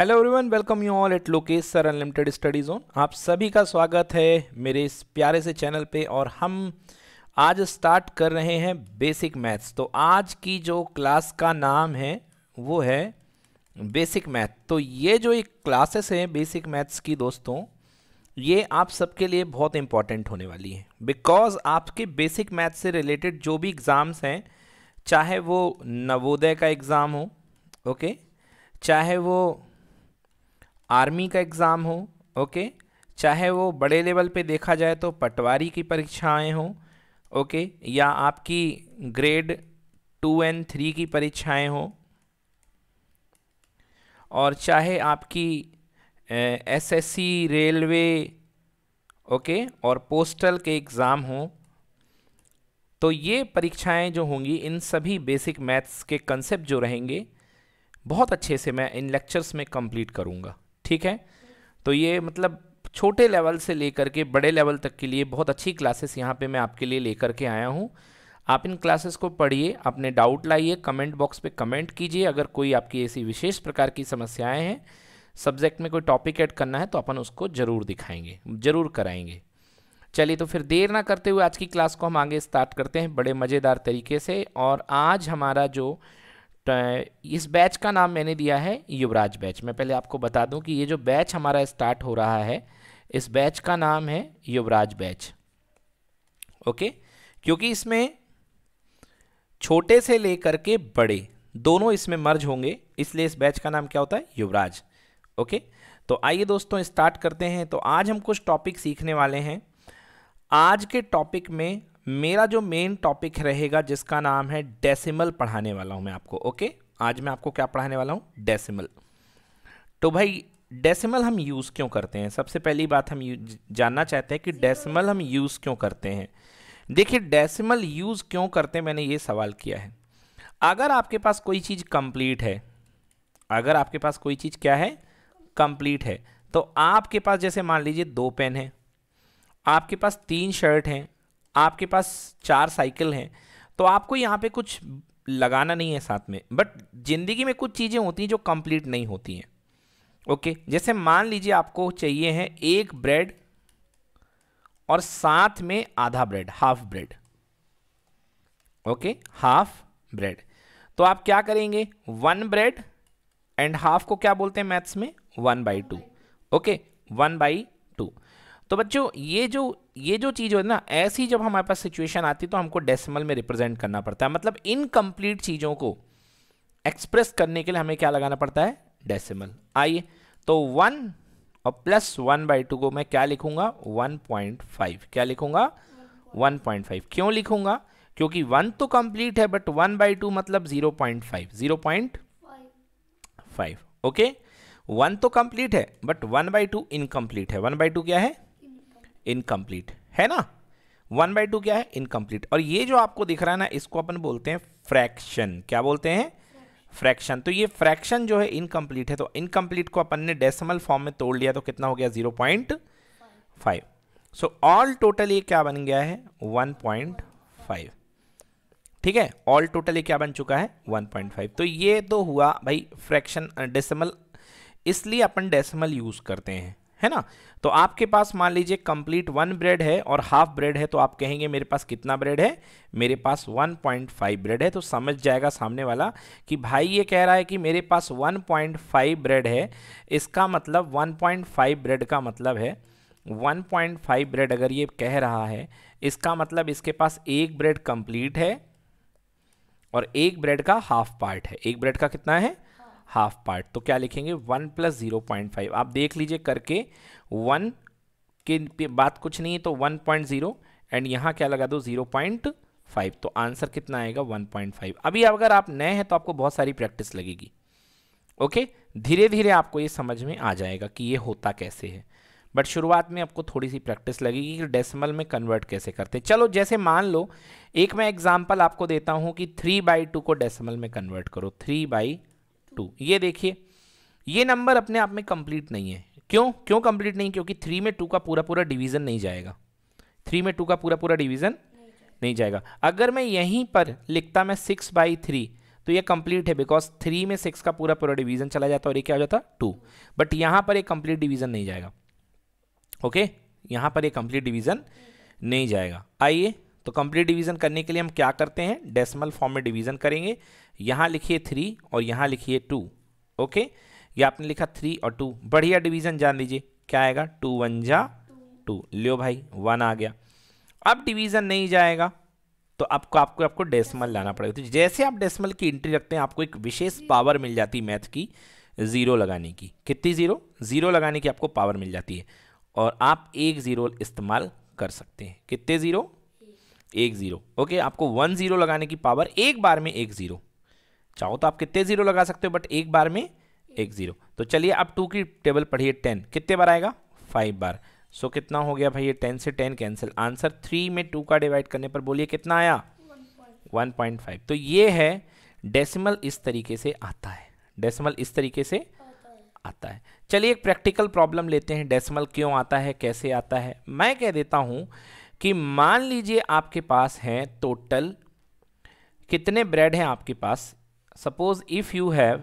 Hello everyone welcome you all at Lokesh sir unlimited study zone आप सभी का स्वागत है मेरे इस प्यारे से चैनल पे और हम आज स्टार्ट कर रहे हैं बेसिक मैथ्स तो आज की जो क्लास का नाम है वो है बेसिक मैथ तो ये जो एक क्लासेस हैं बेसिक मैथ्स की दोस्तों ये आप सबके लिए बहुत इंपॉर्टेंट होने वाली है बिकॉज आपके बेसिक मैथ से रिलेटेड जो भी एग्ज़ाम्स हैं चाहे वो नवोदय का एग्ज़ाम हो ओके चाहे वो आर्मी का एग्ज़ाम हो ओके चाहे वो बड़े लेवल पे देखा जाए तो पटवारी की परीक्षाएं हों ओके या आपकी ग्रेड टू एंड थ्री की परीक्षाएं हों और चाहे आपकी एसएससी रेलवे ओके और पोस्टल के एग्ज़ाम हों तो ये परीक्षाएं जो होंगी इन सभी बेसिक मैथ्स के कंसेप्ट जो रहेंगे बहुत अच्छे से मैं इन लेक्चर्स में कंप्लीट करूँगा ठीक है तो ये मतलब छोटे लेवल से लेकर के बड़े लेवल तक के लिए बहुत अच्छी क्लासेस यहाँ पे मैं आपके लिए लेकर के आया हूँ आप इन क्लासेस को पढ़िए अपने डाउट लाइए कमेंट बॉक्स पे कमेंट कीजिए अगर कोई आपकी ऐसी विशेष प्रकार की समस्याएं हैं सब्जेक्ट में कोई टॉपिक ऐड करना है तो अपन उसको ज़रूर दिखाएंगे ज़रूर कराएंगे चलिए तो फिर देर ना करते हुए आज की क्लास को हम आगे स्टार्ट करते हैं बड़े मज़ेदार तरीके से और आज हमारा जो इस बैच का नाम मैंने दिया है युवराज बैच मैं पहले आपको बता दूं कि ये जो बैच हमारा स्टार्ट हो रहा है इस बैच का नाम है युवराज बैच ओके क्योंकि इसमें छोटे से लेकर के बड़े दोनों इसमें मर्ज होंगे इसलिए इस बैच का नाम क्या होता है युवराज ओके तो आइए दोस्तों स्टार्ट करते हैं तो आज हम कुछ टॉपिक सीखने वाले हैं आज के टॉपिक में मेरा जो मेन टॉपिक रहेगा जिसका नाम है डेसिमल पढ़ाने वाला हूँ मैं आपको ओके आज मैं आपको क्या पढ़ाने वाला हूँ डेसिमल तो भाई डेसिमल हम यूज़ क्यों करते हैं सबसे पहली बात हम जानना चाहते हैं कि डेसिमल हम यूज़ क्यों करते हैं देखिए डेसिमल यूज़ क्यों करते हैं मैंने ये सवाल किया है अगर आपके पास कोई चीज़ कंप्लीट है अगर आपके पास कोई चीज़ क्या है कंप्लीट है तो आपके पास जैसे मान लीजिए दो पेन हैं आपके पास तीन शर्ट हैं आपके पास चार साइकिल हैं तो आपको यहाँ पे कुछ लगाना नहीं है साथ में बट ज़िंदगी में कुछ चीज़ें होती हैं जो कंप्लीट नहीं होती हैं ओके जैसे मान लीजिए आपको चाहिए है एक ब्रेड और साथ में आधा bread half bread okay half bread तो आप क्या करेंगे वन ब्रेड एंड हाफ को क्या बोलते हैं मैथ्स में one by two okay one by two तो बच्चों ये जो ये जो चीज़ हो ना ऐसी जब हमारे पास सिचुएशन आती है तो हमको डेसिमल में रिप्रेजेंट करना पड़ता है मतलब इनकम्प्लीट चीज़ों को एक्सप्रेस करने के लिए हमें क्या लगाना पड़ता है डेसिमल आइए तो वन और प्लस वन बाई टू को मैं क्या लिखूंगा वन पॉइंट फाइव क्या लिखूंगा वन पॉइंट फाइव क्यों लिखूंगा क्योंकि वन तो कंप्लीट है बट वन बाई टू मतलब zero point five zero point five okay one तो कंप्लीट है but one by two incomplete है वन बाई टू क्या है इनकम्प्लीट है ना वन बाई टू क्या है इनकम्प्लीट और ये जो आपको दिख रहा है ना इसको अपन बोलते हैं फ्रैक्शन क्या बोलते हैं फ्रैक्शन तो ये फ्रैक्शन जो है इनकम्प्लीट है तो इनकम्प्लीट को अपन ने डेसिमल फॉर्म में तोड़ लिया तो कितना हो गया zero point five so all total ये क्या बन गया है वन पॉइंट फाइव ठीक है ऑल टोटल ये क्या बन चुका है वन पॉइंट फाइव तो ये तो हुआ भाई फ्रैक्शन डेसिमल इसलिए अपन डेसिमल यूज़ करते हैं है ना तो आपके पास मान लीजिए कंप्लीट वन ब्रेड है और हाफ ब्रेड है तो आप कहेंगे मेरे पास कितना ब्रेड है मेरे पास 1.5 ब्रेड है तो समझ जाएगा सामने वाला कि भाई ये कह रहा है कि मेरे पास 1.5 ब्रेड है इसका मतलब 1.5 ब्रेड का मतलब है 1.5 ब्रेड अगर ये कह रहा है इसका मतलब इसके पास एक ब्रेड कंप्लीट है और एक ब्रेड का हाफ पार्ट है एक ब्रेड का कितना है हाफ पार्ट तो क्या लिखेंगे one plus zero point five आप देख लीजिए करके वन के बात कुछ नहीं है तो वन पॉइंट जीरो एंड यहाँ क्या लगा दो जीरो पॉइंट फाइव तो आंसर कितना आएगा वन पॉइंट फाइव अभी अगर आप नए हैं तो आपको बहुत सारी प्रैक्टिस लगेगी ओके धीरे धीरे आपको ये समझ में आ जाएगा कि ये होता कैसे है बट शुरुआत में आपको थोड़ी सी प्रैक्टिस लगेगी कि डेसिमल में कन्वर्ट कैसे करते हैं चलो जैसे मान लो एक मैं एग्जांपल आपको देता हूँ कि थ्री बाई टू को डेसिमल में कन्वर्ट करो थ्री बाई टू ये देखिए ये नंबर अपने आप में कंप्लीट नहीं है क्यों क्यों कंप्लीट नहीं क्योंकि थ्री में टू का पूरा पूरा डिवीज़न नहीं जाएगा थ्री में टू का पूरा पूरा डिवीज़न नहीं, नहीं जाएगा अगर मैं यहीं पर लिखता मैं सिक्स बाई थ्री तो ये कंप्लीट है बिकॉज थ्री में सिक्स का पूरा पूरा डिवीज़न चला जाता और ये क्या हो जाता टू बट यहाँ पर एक कंप्लीट डिवीज़न नहीं जाएगा ओके यहाँ पर एक कंप्लीट डिवीज़न नहीं जाएगा आइए तो कंप्लीट डिवीज़न करने के लिए हम क्या करते हैं डेसिमल फॉर्म में डिवीज़न करेंगे यहाँ लिखिए थ्री और यहाँ लिखिए टू ओके ये आपने लिखा थ्री और टू बढ़िया डिवीजन जान लीजिए क्या आएगा टू वन जा टू लियो भाई वन आ गया अब डिवीजन नहीं जाएगा तो आपको आपको आपको डेसिमल लाना पड़ेगा तो जैसे आप डेसिमल की एंट्री रखते हैं आपको एक विशेष पावर मिल जाती है मैथ की ज़ीरो लगाने की कितनी ज़ीरो ज़ीरो लगाने की आपको पावर मिल जाती है और आप एक ज़ीरो इस्तेमाल कर सकते हैं कितने ज़ीरो एक ज़ीरो ओके आपको वन ज़ीरो लगाने की पावर एक बार में एक ज़ीरो चाहो तो आप कितने जीरो लगा सकते हो बट एक बार में एक जीरो तो चलिए आप टू की टेबल पढ़िए टेन कितने बार आएगा फाइव बार सो so, कितना हो गया भाई ये टेन से टेन कैंसिल आंसर थ्री में टू का डिवाइड करने पर बोलिए कितना आया वन पॉइंट फाइव तो ये है डेसिमल इस तरीके से आता है डेसिमल इस तरीके से आता है चलिए एक प्रैक्टिकल प्रॉब्लम लेते हैं डेसिमल क्यों आता है कैसे आता है मैं कह देता हूँ कि मान लीजिए आपके पास हैं टोटल कितने ब्रेड हैं आपके पास suppose if you have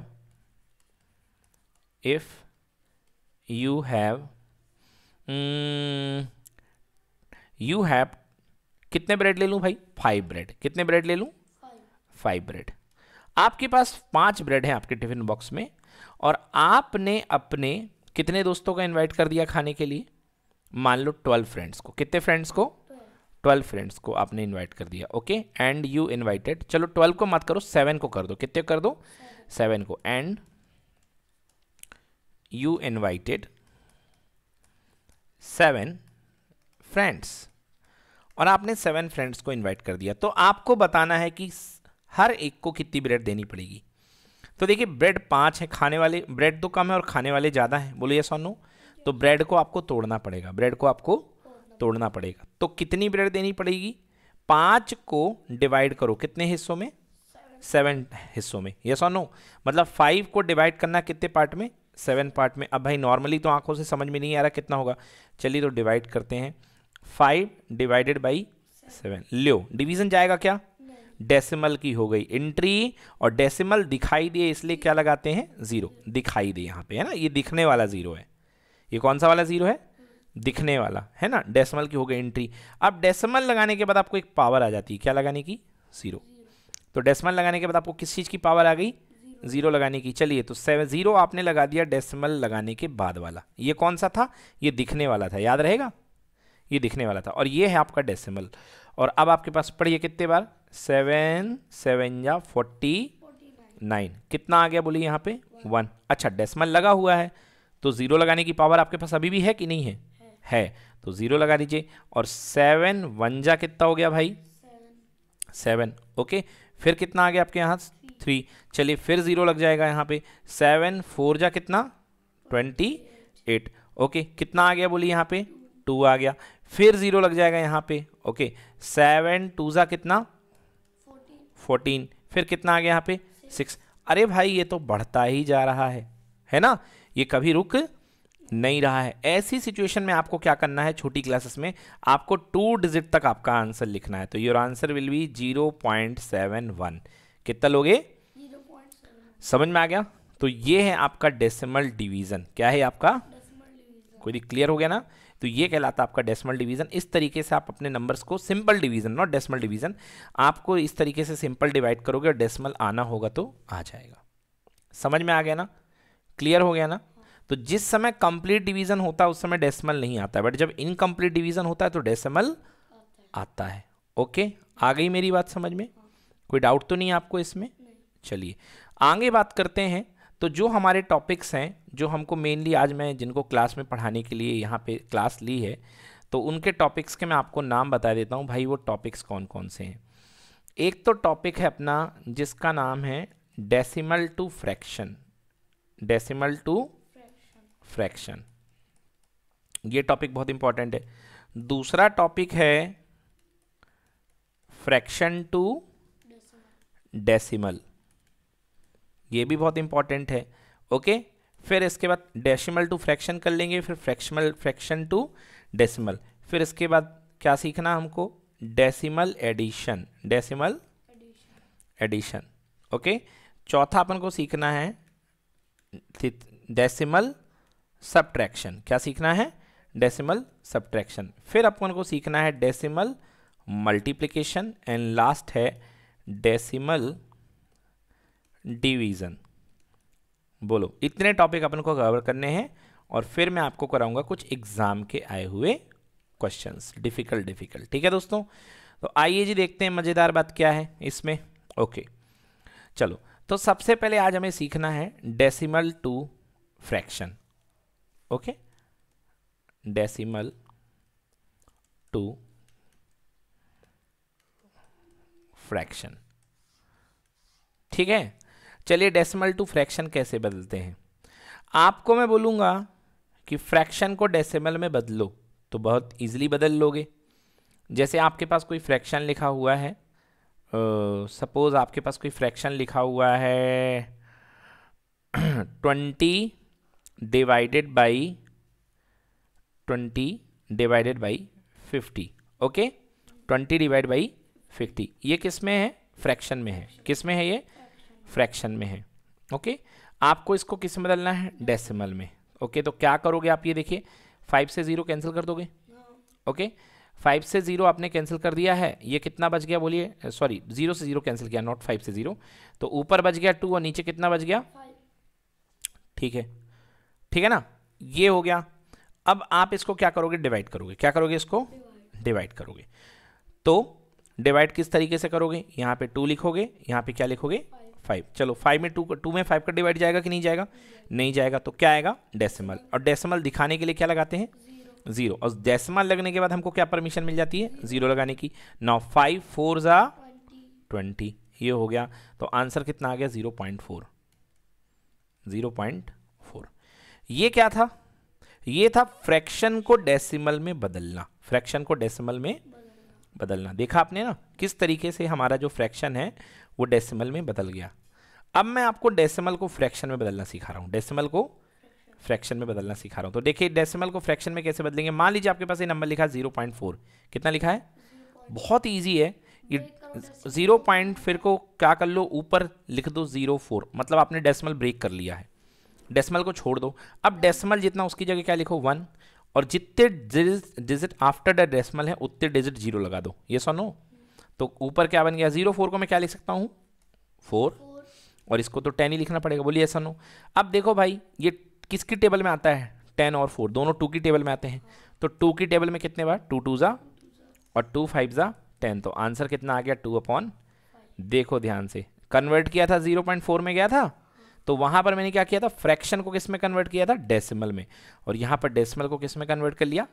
if you have you hmm, have कितने ब्रेड ले लूँ भाई फाइव ब्रेड कितने ब्रेड ले लूँ फाइव ब्रेड आपके पास पांच ब्रेड हैं आपके टिफिन बॉक्स में और आपने अपने कितने दोस्तों का इनवाइट कर दिया खाने के लिए मान लो ट्वेल्व फ्रेंड्स को कितने फ्रेंड्स को ट्वेल्व फ्रेंड्स को आपने इन्वाइट कर दिया ओके एंड यू इन्वाइटेड चलो ट्वेल्व को मत करो सेवन को कर दो कितने कर दो सेवन को and you invited seven friends और आपने सेवन फ्रेंड्स को इनवाइट कर दिया तो आपको बताना है कि हर एक को कितनी ब्रेड देनी पड़ेगी तो देखिए ब्रेड पाँच है खाने वाले ब्रेड तो कम है और खाने वाले ज़्यादा हैं बोलो यस तो ब्रेड को आपको तोड़ना पड़ेगा ब्रेड को आपको तोड़ना पड़ेगा तो कितनी ब्रेड देनी पड़ेगी पाँच को डिवाइड करो कितने हिस्सों में सेवन हिस्सों में यस और नो मतलब फाइव को डिवाइड करना कितने पार्ट में सेवन पार्ट में अब भाई नॉर्मली तो आंखों से समझ में नहीं आ रहा कितना होगा चलिए तो डिवाइड करते हैं फाइव डिवाइडेड बाई सेवन लियो डिवीजन जाएगा क्या डेसिमल की हो गई एंट्री और डेसिमल दिखाई दिए इसलिए क्या लगाते हैं जीरो दिखाई दे यहाँ पे है ना ये दिखने वाला जीरो है ये कौन सा वाला जीरो है दिखने वाला है ना डेसिमल की हो गई एंट्री अब डेसिमल लगाने के बाद आपको एक पावर आ जाती है क्या लगाने की ज़ीरो तो डेसिमल लगाने के बाद आपको किस चीज़ की पावर आ गई ज़ीरो लगाने की चलिए तो सेवन ज़ीरो आपने लगा दिया डेसिमल लगाने के बाद वाला ये कौन सा था ये दिखने वाला था याद रहेगा ये दिखने वाला था और ये है आपका डेसिमल और अब आपके पास पढ़िए कितने बार सेवन सेवन या फोर्टी नाइन कितना आ गया बोलिए यहाँ पे वन अच्छा डेसिमल लगा हुआ है तो ज़ीरो लगाने की पावर आपके पास अभी भी है कि नहीं है है तो ज़ीरो लगा दीजिए और सेवन जा कितना हो गया भाई सेवन ओके फिर कितना आ गया आपके यहाँ थ्री चलिए फिर ज़ीरो लग जाएगा यहाँ पे सेवन फोर जा कितना ट्वेंटी एट ओके कितना आ गया बोलिए यहाँ पे टू आ गया फिर ज़ीरो लग जाएगा यहाँ पे ओके सेवन टू ज़ा कितना फोर्टीन फिर कितना आ गया यहाँ पे सिक्स अरे भाई ये तो बढ़ता ही जा रहा है है ना ये कभी रुक नहीं रहा है ऐसी सिचुएशन में आपको क्या करना है छोटी क्लासेस में आपको टू डिजिट तक आपका आंसर लिखना है तो your answer will be zero point seven one कितना लोगे समझ में आ गया तो ये है आपका डेसिमल डिवीजन क्या है आपका कोई क्लियर हो गया ना तो ये कहलाता है आपका डेसिमल डिवीजन इस तरीके से आप अपने नंबर्स को simple division not decimal division आपको इस तरीके से सिंपल डिवाइड करोगे और डेसिमल आना होगा तो आ जाएगा समझ में आ गया ना क्लियर हो गया ना तो जिस समय कंप्लीट डिवीजन होता है उस समय डेसिमल नहीं आता है बट जब इनकम्प्लीट डिवीजन होता है तो डेसिमल आता है ओके आ गई मेरी बात समझ में कोई डाउट तो नहीं है आपको इसमें चलिए आगे बात करते हैं तो जो हमारे टॉपिक्स हैं जो हमको मेनली आज मैं जिनको क्लास में पढ़ाने के लिए यहाँ पे क्लास ली है तो उनके टॉपिक्स के मैं आपको नाम बता देता हूँ भाई वो टॉपिक्स कौन कौन से हैं एक तो टॉपिक है अपना जिसका नाम है decimal to fraction decimal to fraction ये टॉपिक बहुत इंपॉर्टेंट है दूसरा टॉपिक है फ्रैक्शन टू डेसिमल ये भी बहुत इंपॉर्टेंट है ओके फिर इसके बाद डेसिमल टू फ्रैक्शन कर लेंगे फिर फ्रैक्शनल फ्रैक्शन टू डेसिमल फिर इसके बाद क्या सीखना हमको decimal addition decimal addition okay चौथा अपन को सीखना है डेसिमल सब्ट्रैक्शन क्या सीखना है डेसिमल सब्ट्रैक्शन फिर अपन को सीखना है डेसिमल मल्टीप्लिकेशन एंड लास्ट है डेसिमल डिवीज़न बोलो इतने टॉपिक अपन को कवर करने हैं और फिर मैं आपको कराऊंगा कुछ एग्ज़ाम के आए हुए क्वेश्चंस डिफ़िकल्ट डिफ़िकल्ट ठीक है दोस्तों तो आइए जी देखते हैं मज़ेदार बात क्या है इसमें ओके चलो तो सबसे पहले आज हमें सीखना है decimal to fraction okay decimal to fraction ठीक है चलिए डेसिमल टू फ्रैक्शन कैसे बदलते हैं आपको मैं बोलूँगा कि फ्रैक्शन को डेसिमल में बदलो तो बहुत इजीली बदल लोगे जैसे आपके पास कोई फ्रैक्शन लिखा हुआ है सपोज़ आपके पास कोई फ्रैक्शन लिखा हुआ है twenty divided by twenty divided by fifty okay twenty divide by fifty ये किस में है फ्रैक्शन में है किस में है ये फ्रैक्शन में है ओके okay? आपको इसको किस में बदलना है डेसिमल में ओके okay? तो क्या करोगे आप ये देखिए फाइव से ज़ीरो कैंसिल कर दोगे ओके फाइव से ज़ीरो आपने कैंसिल कर दिया है ये कितना बच गया बोलिए सॉरी uh, ज़ीरो से ज़ीरो कैंसिल किया नॉट फाइव से ज़ीरो तो ऊपर बच गया टू और नीचे कितना बच गया ठीक है ठीक है ना ये हो गया अब आप इसको क्या करोगे डिवाइड करोगे क्या करोगे इसको डिवाइड करोगे तो डिवाइड किस तरीके से करोगे यहाँ पे टू लिखोगे यहाँ पे क्या लिखोगे फाइव चलो फाइव में टू टू में फाइव का डिवाइड जाएगा कि नहीं जाएगा नहीं जाएगा तो क्या आएगा डेसिमल और डेसिमल दिखाने के लिए क्या लगाते हैं जीरो और डेसिमल लगने के बाद हमको क्या परमिशन मिल जाती है जीरो लगाने की नाउ फाइव फोर ज़ा ट्वेंटी ये हो गया तो आंसर कितना आ गया zero point four zero point ये क्या था ये था फ्रैक्शन को डेसिमल में बदलना फ्रैक्शन को डेसिमल में बदलना देखा आपने ना किस तरीके से हमारा जो फ्रैक्शन है वो डेसिमल में बदल गया अब मैं आपको डेसिमल को फ्रैक्शन में बदलना सिखा रहा हूँ डेसिमल को फ्रैक्शन में बदलना सिखा रहा हूँ तो देखिए डेसिमल को फ्रैक्शन में कैसे बदलेंगे मान लीजिए आपके पास ये नंबर लिखा है जीरो पॉइंट फोर कितना लिखा है बहुत ईजी है ये जीरो पॉइंट फिर को क्या कर लो ऊपर लिख दो जीरो फोर मतलब आपने डेसिमल ब्रेक कर लिया है डेसिमल को छोड़ दो अब डेसिमल जितना उसकी जगह क्या लिखो वन और जितने डिजिट आफ्टर द डेसिमल है उतने डिजिट जीरो लगा दो ये सो नो तो ऊपर क्या बन गया जीरो फोर को मैं क्या लिख सकता हूँ फोर और इसको तो टेन ही लिखना पड़ेगा बोलिए सनो अब देखो भाई ये किसकी टेबल में आता है टेन और फोर दोनों टू की टेबल में आते हैं तो टू की टेबल में कितने बार टू टू ज़ा और टू फाइव ज़ा टेन तो आंसर कितना आ गया टू अपॉन देखो ध्यान से कन्वर्ट किया था जीरो पॉइंट फोर में गया था तो वहां पर मैंने क्या किया था फ्रैक्शन को किस में कन्वर्ट किया था डेसिमल में और यहां पर डेसिमल को किस में कन्वर्ट कर लिया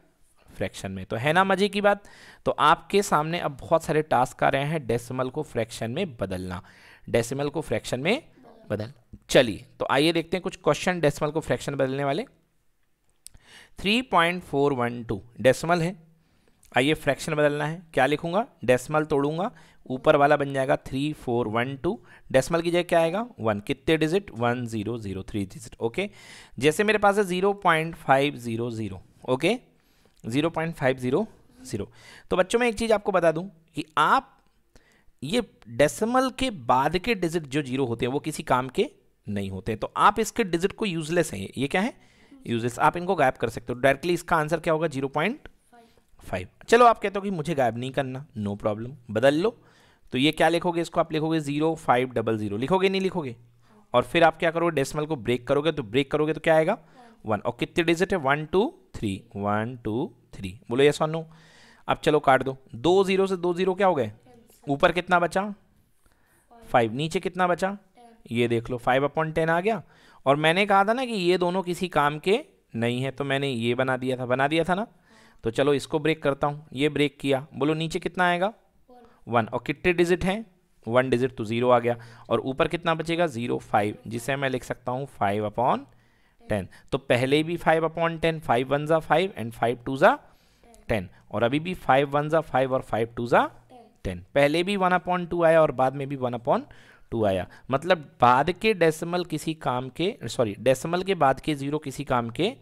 फ्रैक्शन में तो है ना मजे की बात तो आपके सामने अब बहुत सारे टास्क आ रहे हैं डेसिमल को फ्रैक्शन में बदलना डेसिमल को फ्रैक्शन में बदल चलिए तो आइए देखते हैं कुछ क्वेश्चन डेसिमल को फ्रैक्शन बदलने वाले 3.412 डेसिमल है आइए फ्रैक्शन बदलना है क्या लिखूंगा डेसिमल तोड़ूंगा ऊपर वाला बन जाएगा three four one two decimal की जगह क्या आएगा वन कितने digit one zero zero three digit okay जैसे मेरे पास है zero point five zero zero okay zero point five zero zero तो बच्चों मैं एक चीज़ आपको बता दूं कि आप ये डेसिमल के बाद के डिजिट जो जीरो होते हैं वो किसी काम के नहीं होते तो आप इसके डिजिट को यूजलेस हैं ये क्या है यूजलेस आप इनको गायब कर सकते हो डायरेक्टली इसका आंसर क्या होगा जीरो पॉइंट फाइव चलो आप कहते हो कि मुझे गायब नहीं करना नो प्रॉब्लम बदल लो तो ये क्या लिखोगे इसको आप लिखोगे जीरो फाइव डबल जीरो लिखोगे नहीं लिखोगे और फिर आप क्या करोगे डेसिमल को ब्रेक करोगे तो ब्रेक करोगे तो क्या आएगा वन और कितने डिजिट है one two three one two three बोलो यस सोनो अब चलो काट दो दो जीरो से दो जीरो क्या हो गए ऊपर कितना बचा फाइव नीचे कितना बचा ये देख लो फाइव अपॉइंट टेन आ गया और मैंने कहा था ना कि ये दोनों किसी काम के नहीं है तो मैंने ये बना दिया था बना दिया था ना तो चलो इसको ब्रेक करता हूँ ये ब्रेक किया बोलो नीचे कितना आएगा वन और कितने डिजिट हैं वन डिजिट तो ज़ीरो आ गया और ऊपर कितना बचेगा ज़ीरो फाइव जिसे मैं लिख सकता हूँ फाइव अपॉन टेन तो पहले भी five upon ten five one ज़ा फाइव एंड फाइव टू ज़ा टेन और अभी भी फाइव वन ज़ा फाइव और फाइव टू ज़ा टेन पहले भी वन अपॉन टू आया और बाद में भी वन अपॉन टू आया मतलब बाद के डेसिमल किसी काम के सॉरी डेसिमल के बाद के ज़ीरो किसी काम के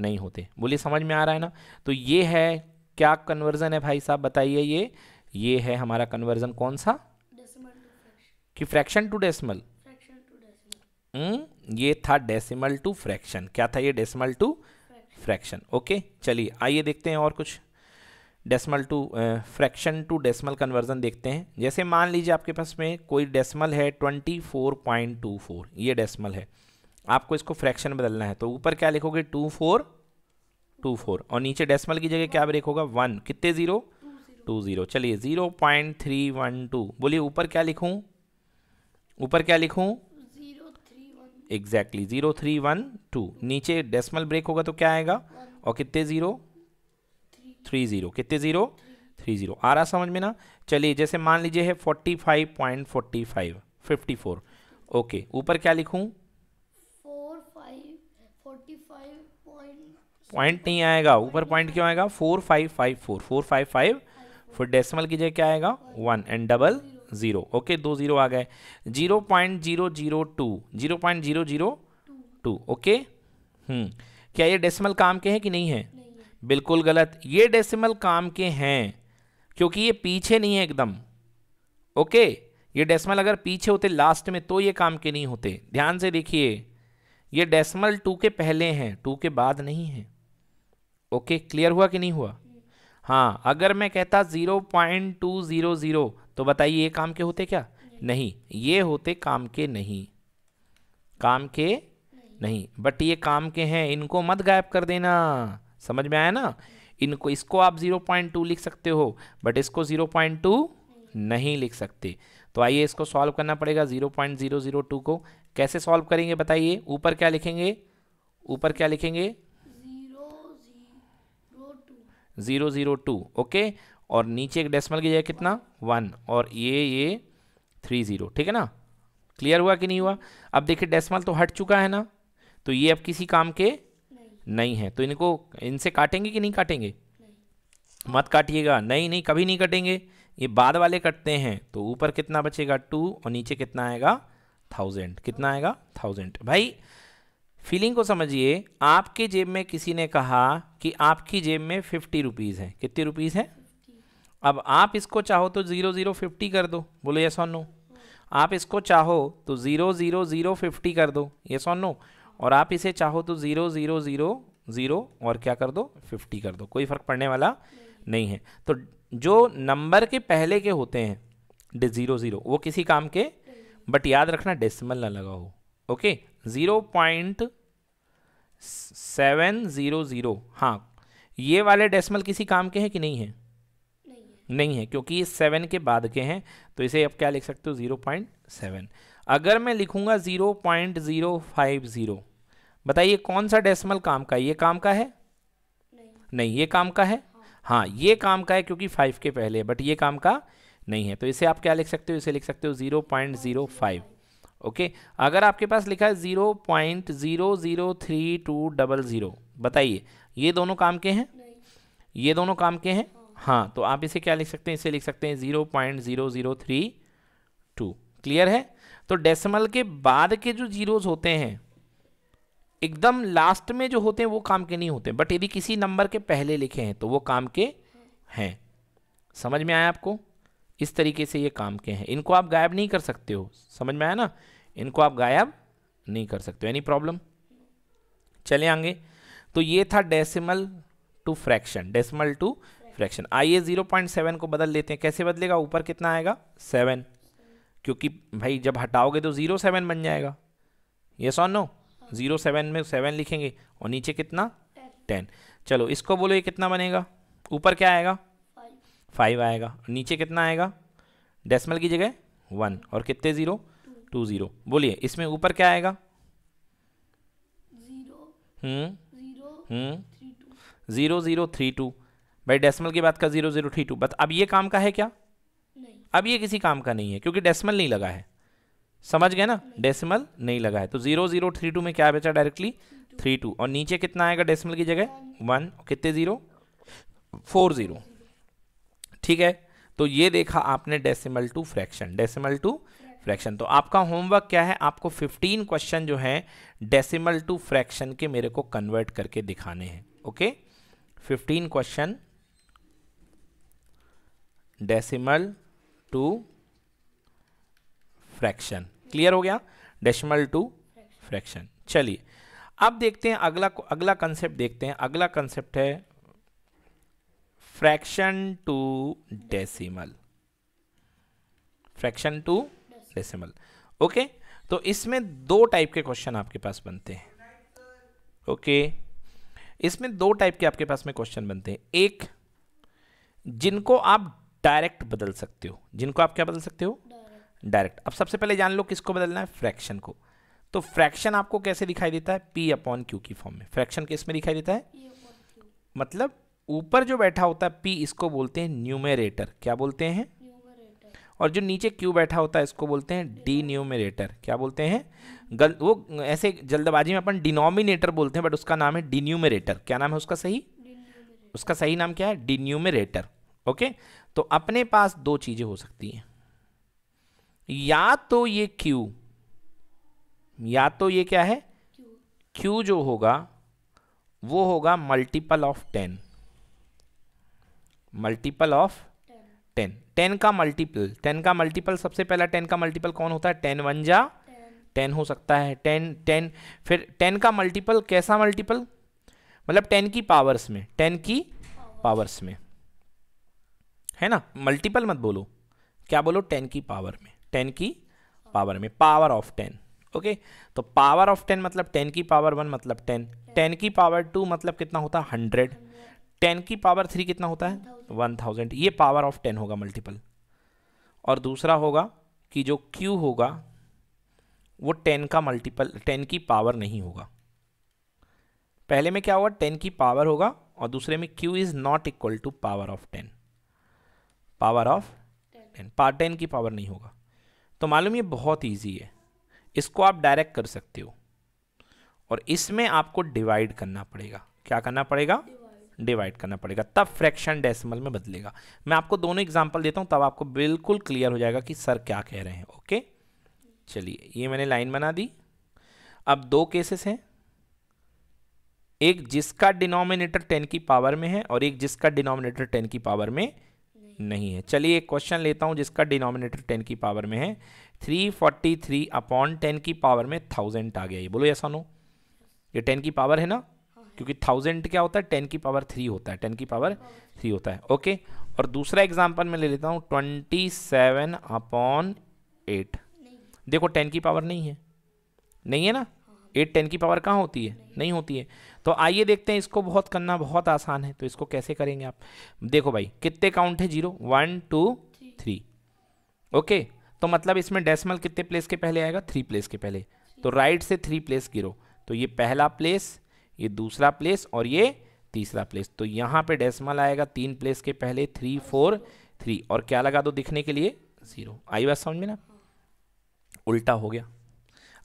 नहीं होते बोलिए समझ में आ रहा है ना तो ये है क्या कन्वर्जन है भाई साहब बताइए ये ये है हमारा कन्वर्जन कौन सा कि फ्रैक्शन टू डेसिमल ये था डेसिमल टू फ्रैक्शन क्या था ये डेसिमल टू फ्रैक्शन ओके चलिए आइए देखते हैं और कुछ decimal to fraction to decimal conversion देखते हैं जैसे मान लीजिए आपके पास में कोई डेसिमल है 24.24 ये डेसिमल है आपको इसको फ्रैक्शन बदलना है तो ऊपर क्या लिखोगे टू फोर टू फोर और नीचे डेसिमल की जगह क्या ब्रेक होगा वन कितने ज़ीरो टू ज़ीरो चलिए zero point three one two बोलिए ऊपर क्या लिखूँ ऊपर क्या लिखूँ exactly zero three one two नीचे डेसिमल ब्रेक होगा तो क्या आएगा और कितने ज़ीरो थ्री ज़ीरो कितने ज़ीरो थ्री ज़ीरो आ रहा समझ में ना चलिए जैसे मान लीजिए है forty five point forty five fifty four okay ऊपर क्या लिखूँ पॉइंट नहीं आएगा ऊपर पॉइंट क्यों आएगा four five five four four five five फिर डेसिमल की जगह क्या आएगा one and double zero okay दो ज़ीरो आ गए zero point zero zero two zero point zero zero two okay hmm, क्या ये डेसिमल काम के हैं कि नहीं है बिल्कुल गलत ये डेसिमल काम के हैं क्योंकि ये पीछे नहीं है एकदम ओके ये डेसिमल अगर पीछे होते लास्ट में तो ये काम के नहीं होते ध्यान से देखिए ये डेसिमल टू के पहले हैं टू के बाद नहीं है ओके क्लियर हुआ कि नहीं हुआ हाँ अगर मैं कहता zero point two zero zero तो बताइए ये काम के होते क्या नहीं ये होते काम के नहीं काम के नहीं बट ये काम के हैं इनको मत गायब कर देना समझ में आया ना इनको इसको आप ज़ीरो पॉइंट टू लिख सकते हो बट इसको ज़ीरो पॉइंट टू नहीं लिख सकते तो आइए इसको सॉल्व करना पड़ेगा zero point zero zero two को कैसे सॉल्व करेंगे बताइए ऊपर क्या लिखेंगे ऊपर क्या लिखेंगे ज़ीरो ज़ीरो टू ओके और नीचे एक डेसिमल की जगह कितना वन और ये ये थ्री ज़ीरो ठीक है ना क्लियर हुआ कि नहीं हुआ अब देखिए डेसिमल तो हट चुका है ना तो ये अब किसी काम के नहीं, नहीं है तो इनको इनसे काटेंगे कि नहीं काटेंगे नहीं। मत काटिएगा नहीं नहीं कभी नहीं कटेंगे ये बाद वाले कटते हैं तो ऊपर कितना बचेगा टू और नीचे कितना आएगा थाउजेंड कितना आएगा थाउजेंड भाई फीलिंग को समझिए आपके जेब में किसी ने कहा कि आपकी जेब में फिफ्टी रुपीज़ है कितने रुपीज़ हैं अब आप इसको चाहो तो ज़ीरो ज़ीरो फिफ्टी कर दो बोलो ये सोनो आप इसको चाहो तो ज़ीरो ज़ीरो ज़ीरो फिफ्टी कर दो ये और नो और आप इसे चाहो तो ज़ीरो ज़ीरो ज़ीरो ज़ीरो और क्या कर दो फिफ्टी कर दो कोई फ़र्क पड़ने वाला नहीं है तो जो नंबर के पहले के होते हैं डे ज़ीरो ज़ीरो वो किसी काम के बट याद रखना डेसिमल ना लगा हो okay zero point seven zero zero हाँ ये वाले डेसिमल किसी काम के हैं कि नहीं है नहीं, नहीं है क्योंकि ये सेवन के बाद के हैं तो इसे आप क्या लिख सकते हो ज़ीरो पॉइंट सेवन अगर मैं लिखूँगा zero point zero five zero बताइए कौन सा डेसिमल काम का है ये काम का है नहीं, नहीं ये काम का है हाँ, हाँ ये काम का है क्योंकि फाइव के पहले है बट ये काम का नहीं है तो इसे आप क्या लिख सकते हो इसे लिख सकते हो zero point zero five okay अगर आपके पास लिखा है zero point zero zero three two double zero बताइए ये दोनों काम के हैं ये दोनों काम के हैं हाँ।, हाँ तो आप इसे क्या लिख सकते हैं इसे लिख सकते हैं zero point zero zero three two clear है तो डेसिमल के बाद के जो जीरोज होते हैं एकदम लास्ट में जो होते हैं वो काम के नहीं होते बट यदि किसी नंबर के पहले लिखे हैं तो वो काम के हाँ। हैं समझ में आया आपको इस तरीके से ये काम के हैं इनको आप गायब नहीं कर सकते हो समझ में आया ना इनको आप गायब नहीं कर सकते हो एनी प्रॉब्लम चले आगे तो ये था decimal to fraction decimal to fraction आइए जीरो पॉइंट सेवन को बदल लेते हैं कैसे बदलेगा ऊपर कितना आएगा सेवन क्योंकि भाई जब हटाओगे तो ज़ीरो सेवन बन जाएगा ये और नो ज़ीरो सेवन में सेवन लिखेंगे और नीचे कितना टेन चलो इसको बोलो ये कितना बनेगा ऊपर क्या आएगा फाइव आएगा नीचे कितना आएगा डेसिमल की जगह वन और कितने ज़ीरो टू ज़ीरो बोलिए इसमें ऊपर क्या आएगा ज़ीरो ज़ीरो थ्री टू भाई डेसिमल की बात का zero zero three two but अब ये काम का है क्या अब ये किसी काम का नहीं है क्योंकि डेसिमल नहीं लगा है समझ गए ना डेसिमल नहीं लगा है तो जीरो जीरो थ्री टू में क्या बचा डायरेक्टली थ्री टू और नीचे कितना आएगा डेसिमल की जगह वन कितने जीरो फोर जीरो ठीक है तो ये देखा आपने decimal to fraction decimal to fraction तो आपका होमवर्क क्या है आपको 15 क्वेश्चन जो हैं डेसिमल टू फ्रैक्शन के मेरे को कन्वर्ट करके दिखाने हैं okay 15 question decimal to fraction clear हो गया डेसिमल टू फ्रैक्शन चलिए अब देखते हैं अगला अगला कंसेप्ट देखते हैं अगला कंसेप्ट है fraction to decimal fraction to decimal okay तो इसमें दो टाइप के क्वेश्चन आपके पास बनते हैं ओके okay. इसमें दो टाइप के आपके पास में क्वेश्चन बनते हैं एक जिनको आप डायरेक्ट बदल सकते हो जिनको आप क्या बदल सकते हो डायरेक्ट अब सबसे पहले जान लो किसको बदलना है फ्रैक्शन को तो फ्रैक्शन आपको कैसे दिखाई देता है पी अपॉन क्यू की फॉर्म में फ्रैक्शन किस में दिखाई देता है मतलब ऊपर जो बैठा होता है पी इसको बोलते हैं न्यूमेरेटर क्या बोलते हैं और जो नीचे क्यू बैठा होता है इसको बोलते हैं डी न्यूमेरेटर क्या बोलते हैं गल वो ऐसे जल्दबाजी में अपन डिनोमिनेटर बोलते हैं बट उसका नाम है डिन्यूमेरेटर क्या नाम है उसका सही उसका सही नाम क्या है डिन्यूमेरेटर ओके तो अपने पास दो चीज़ें हो सकती हैं या तो ये क्यू या तो ये क्या है क्यू जो होगा वो होगा multiple of ten multiple of ten ten का मल्टीपल टेन का मल्टीपल सबसे पहला टेन का मल्टीपल कौन होता है टेन वन जा टेन हो सकता है टेन टेन फिर टेन का मल्टीपल कैसा मल्टीपल मतलब टेन की पावर्स में टेन की पावर्स में है ना मल्टीपल मत बोलो क्या बोलो टेन की पावर में टेन की पावर में पावर ऑफ टेन ओके तो पावर ऑफ टेन मतलब टेन की पावर वन मतलब टेन टेन की पावर टू मतलब कितना होता है हंड्रेड टेन की पावर थ्री कितना होता है वन थाउजेंड ये पावर ऑफ टेन होगा मल्टीपल और दूसरा होगा कि जो क्यू होगा वो टेन का मल्टीपल टेन की पावर नहीं होगा पहले में क्या होगा टेन की पावर होगा और दूसरे में Q is not equal to power of ten power of ten पा टेन की पावर नहीं होगा तो मालूम ये बहुत ईजी है इसको आप डायरेक्ट कर सकते हो और इसमें आपको डिवाइड करना पड़ेगा क्या करना पड़ेगा डिवाइड करना पड़ेगा तब फ्रैक्शन डेसिमल में बदलेगा मैं आपको दोनों एग्जाम्पल देता हूँ तब आपको बिल्कुल क्लियर हो जाएगा कि सर क्या कह रहे हैं ओके चलिए ये मैंने लाइन बना दी अब दो केसेस हैं एक जिसका डिनोमिनेटर टेन की पावर में है और एक जिसका डिनोमिनेटर टेन की पावर में नहीं है चलिए एक क्वेश्चन लेता हूँ जिसका डिनोमिनेटर टेन की पावर में है three forty three upon ten की पावर में थाउजेंड आ गया ये बोलो ऐसा नो ये टेन की पावर है ना क्योंकि थाउजेंड क्या होता है टेन की पावर थ्री होता है टेन की पावर थ्री होता है ओके और दूसरा एग्जाम्पल मैं ले लेता हूँ ट्वेंटी सेवन अपॉन एट देखो टेन की पावर नहीं है नहीं है ना एट टेन की पावर कहाँ होती है नहीं होती है तो आइए देखते हैं इसको बहुत करना बहुत आसान है तो इसको कैसे करेंगे आप देखो भाई कितने काउंट है zero one two three okay तो मतलब इसमें डेसिमल कितने प्लेस के पहले आएगा थ्री प्लेस के पहले तो राइट से थ्री प्लेस गिरो तो ये पहला प्लेस ये दूसरा प्लेस और ये तीसरा प्लेस तो यहाँ पे डेसिमल आएगा तीन प्लेस के पहले थ्री फोर थ्री और क्या लगा दो दिखने के लिए ज़ीरो आई बात समझ में ना उल्टा हो गया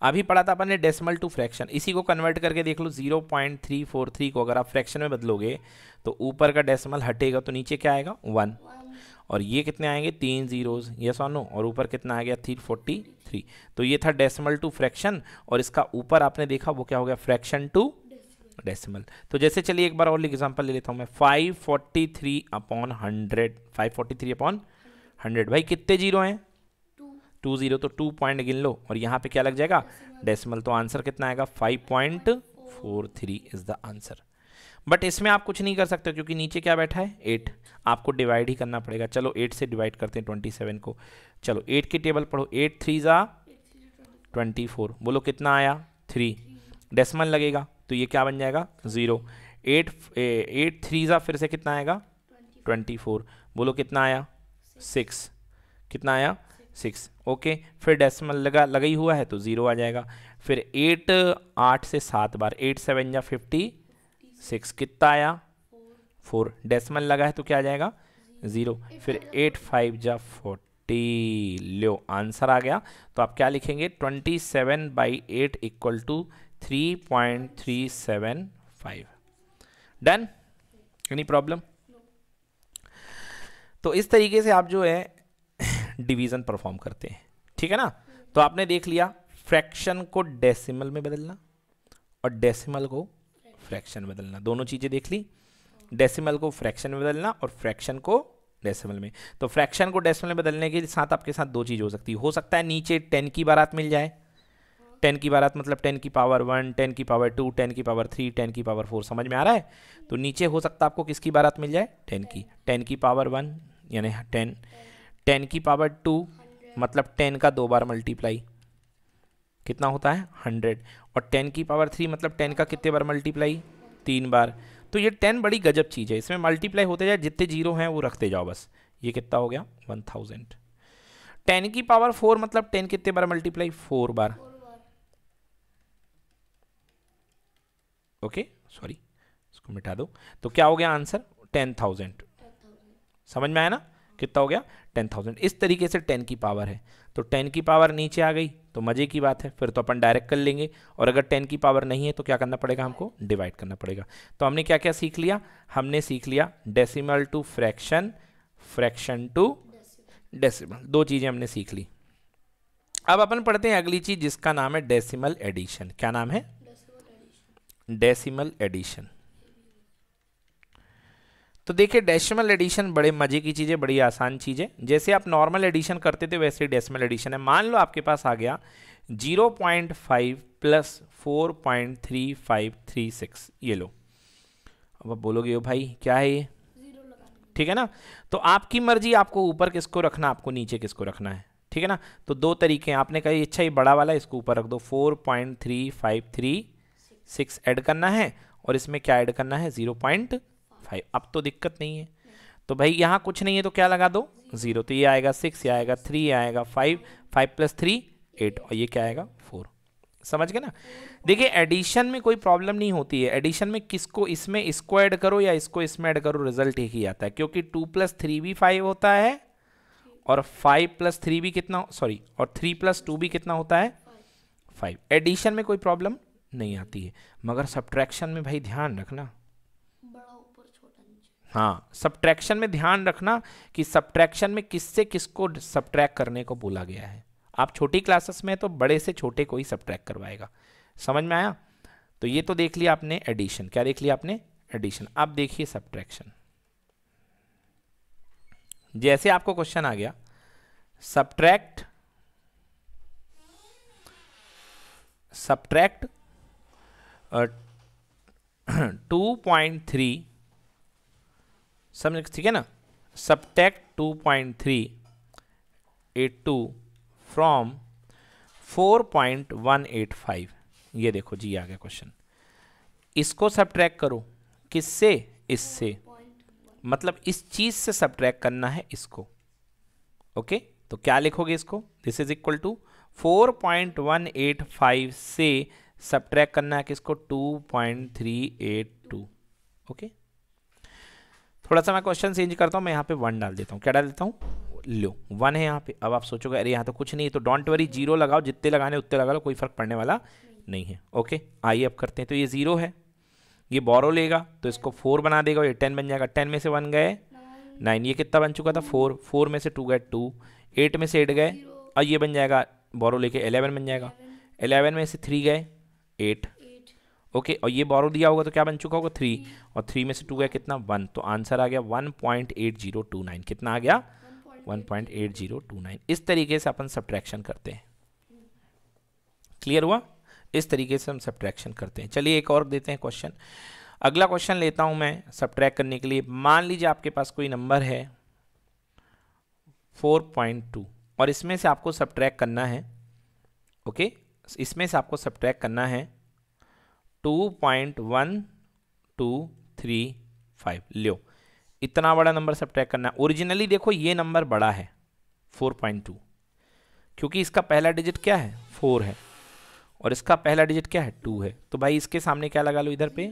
अभी पढ़ा था अपन ने डेसिमल टू फ्रैक्शन इसी को कन्वर्ट करके देख लो zero point three four three को अगर आप फ्रैक्शन में बदलोगे तो ऊपर का डेसिमल हटेगा तो नीचे क्या आएगा वन और ये कितने आएंगे तीन जीरोज ये और नो और ऊपर कितना आ गया थ्री फोर्टी थ्री तो ये था डेसिमल टू फ्रैक्शन और इसका ऊपर आपने देखा वो क्या हो गया फ्रैक्शन टू डेसिमल तो जैसे चलिए एक बार और एग्जाम्पल ले लेता हूँ मैं five forty three upon hundred five forty three upon hundred भाई कितने जीरो हैं टू जीरो तो टू पॉइंट गिन लो और यहाँ पे क्या लग जाएगा डेसिमल तो आंसर कितना आएगा five point four three is the answer but इसमें आप कुछ नहीं कर सकते क्योंकि नीचे क्या बैठा है एट आपको डिवाइड ही करना पड़ेगा चलो एट से डिवाइड करते हैं ट्वेंटी सेवन को चलो एट की टेबल पढ़ो एट थ्री ज़ा ट्वेंटी फोर बोलो कितना आया थ्री डेसिमल लगेगा तो ये क्या बन जाएगा ज़ीरो एट एट थ्री ज़ा फिर से कितना आएगा ट्वेंटी फोर बोलो कितना आया सिक्स कितना आया सिक्स ओके फिर डेसिमल लगा लगा ही हुआ है तो ज़ीरो आ जाएगा फिर एट आठ से सात बार एट सेवन या फिफ्टी सिक्स कितना आया फोर डेसिमल लगा है तो क्या आ जाएगा ज़ीरो फिर एट फाइव या फोर्टी लो आंसर आ गया तो आप क्या लिखेंगे twenty seven by eight equal to 3.375 done any problem तो इस तरीके से आप जो है डिवीजन परफॉर्म करते हैं ठीक है ना तो आपने देख लिया फ्रैक्शन को डेसिमल में बदलना और डेसिमल को फ्रैक्शन में बदलना दोनों चीज़ें देख ली डेसिमल को फ्रैक्शन में बदलना और फ्रैक्शन को डेसिमल में तो फ्रैक्शन को डेसिमल में बदलने के साथ आपके साथ दो चीज़ हो सकती है हो सकता है नीचे टेन की बारात मिल जाए टेन की बारात मतलब टेन की पावर वन टेन की पावर टू टेन की पावर थ्री टेन की पावर फोर समझ में आ रहा है तो नीचे हो सकता है आपको किसकी बारात मिल जाए टेन की टेन की पावर वन यानी टेन टेन की पावर टू मतलब टेन का दो बार मल्टीप्लाई कितना होता है हंड्रेड और टेन की पावर थ्री मतलब टेन का कितने बार मल्टीप्लाई तीन बार तो ये टेन बड़ी गजब चीज़ है इसमें मल्टीप्लाई होते जाए जितने जीरो हैं वो रखते जाओ बस ये कितना हो गया वन थाउजेंड टेन की पावर फोर मतलब टेन कितने बार मल्टीप्लाई फोर बार ओके सॉरी इसको मिटा दो तो क्या हो गया आंसर टेन थाउजेंड समझ में आया ना कितना हो गया टेन थाउजेंड इस तरीके से टेन की पावर है तो टेन की पावर नीचे आ गई तो मज़े की बात है फिर तो अपन डायरेक्ट कर लेंगे और अगर टेन की पावर नहीं है तो क्या करना पड़ेगा हमको डिवाइड करना पड़ेगा तो हमने क्या क्या सीख लिया हमने सीख लिया decimal to fraction fraction to decimal दो चीज़ें हमने सीख ली अब अपन पढ़ते हैं अगली चीज़ जिसका नाम है डेसिमल एडिशन क्या नाम है डेसिमल एडिशन तो देखिए डेसिमल एडिशन बड़े मजे की चीज़ है बड़ी आसान चीज़ है जैसे आप नॉर्मल एडिशन करते थे वैसे ही डेसिमल एडिशन है मान लो आपके पास आ गया 0.5 प्लस सिक्स ये लो अब आप बोलोगे भाई क्या है ये ठीक है ना तो आपकी मर्जी आपको ऊपर किसको रखना आपको नीचे किसको रखना है ठीक है ना तो दो तरीके हैं आपने कहा अच्छा ये बड़ा वाला इसको ऊपर रख दो four point three five three six add करना है और इसमें क्या ऐड करना है ज़ीरो पॉइंट फाइव अब तो दिक्कत नहीं है तो भाई यहाँ कुछ नहीं है तो क्या लगा दो ज़ीरो तो ये आएगा सिक्स ये आएगा थ्री आएगा five five plus three eight और ये क्या आएगा फोर समझ गए ना देखिए एडिशन में कोई प्रॉब्लम नहीं होती है एडिशन में किसको इसमें इसको ऐड करो या इसको इसमें ऐड करो रिजल्ट एक ही आता है क्योंकि टू प्लस थ्री भी फाइव होता है और फाइव प्लस थ्री भी कितना सॉरी और थ्री प्लस टू भी कितना होता है फाइव एडिशन में कोई प्रॉब्लम नहीं आती है मगर सब्ट्रैक्शन में भाई ध्यान रखना हाँ सब्ट्रैक्शन में ध्यान रखना कि सब्ट्रैक्शन में किससे किसको सब्ट्रैक करने को बोला गया है आप छोटी क्लासेस में तो बड़े से छोटे को ही सब्ट्रैक करवाएगा समझ में आया तो ये तो देख लिया आपने एडिशन क्या देख लिया आपने एडिशन अब देखिए सब्ट्रैक्शन जैसे आपको क्वेश्चन आ गया subtract subtract two point three समझ ठीक है ना subtract two point three eight two from four point one eight five ये देखो जी आ गया क्वेश्चन इसको ट्रैक करो किससे इससे मतलब इस चीज़ से ट्रैक करना है इसको ओके तो क्या लिखोगे इसको this is equal to four point one eight five से सब्ट्रैक करना है किसको 2.382 ओके थोड़ा सा मैं क्वेश्चन चेंज करता हूँ मैं यहाँ पे वन डाल देता हूँ क्या डाल देता हूँ लो वन है यहाँ पे अब आप सोचोगे अरे यहाँ तो कुछ नहीं है तो डोंट वरी जीरो लगाओ जितने लगाने उतने लगा लो कोई फर्क पड़ने वाला नहीं है ओके आइए अब करते हैं तो ये जीरो है ये बोरो लेगा तो इसको फोर बना देगा ये टेन बन जाएगा टेन में से वन गए नाइन ये कितना बन चुका था फोर फोर में से टू गए टू एट में से एट गए और ये बन जाएगा बोरो लेके एलेवन बन जाएगा एलेवन में से थ्री गए एट ओके और ये बोरो दिया होगा तो क्या बन चुका होगा थ्री और थ्री में से टू गया कितना वन तो आंसर आ गया one point eight zero two nine कितना आ गया one point eight zero two nine इस तरीके से अपन सब्ट्रैक्शन करते हैं क्लियर हुआ इस तरीके से हम सब्ट्रैक्शन करते हैं चलिए एक और देते हैं क्वेश्चन अगला क्वेश्चन लेता हूं मैं सब्ट्रैक्ट करने के लिए मान लीजिए आपके पास कोई नंबर है 4.2 और इसमें से आपको सब्ट्रैक्ट करना है ओके इसमें से आपको सब्ट्रैक करना है two point one two three five लो इतना बड़ा नंबर सब्ट्रैक करना है ओरिजिनली देखो ये नंबर बड़ा है फोर पॉइंट टू क्योंकि इसका पहला डिजिट क्या है फोर है और इसका पहला डिजिट क्या है टू है तो भाई इसके सामने क्या लगा लो इधर पे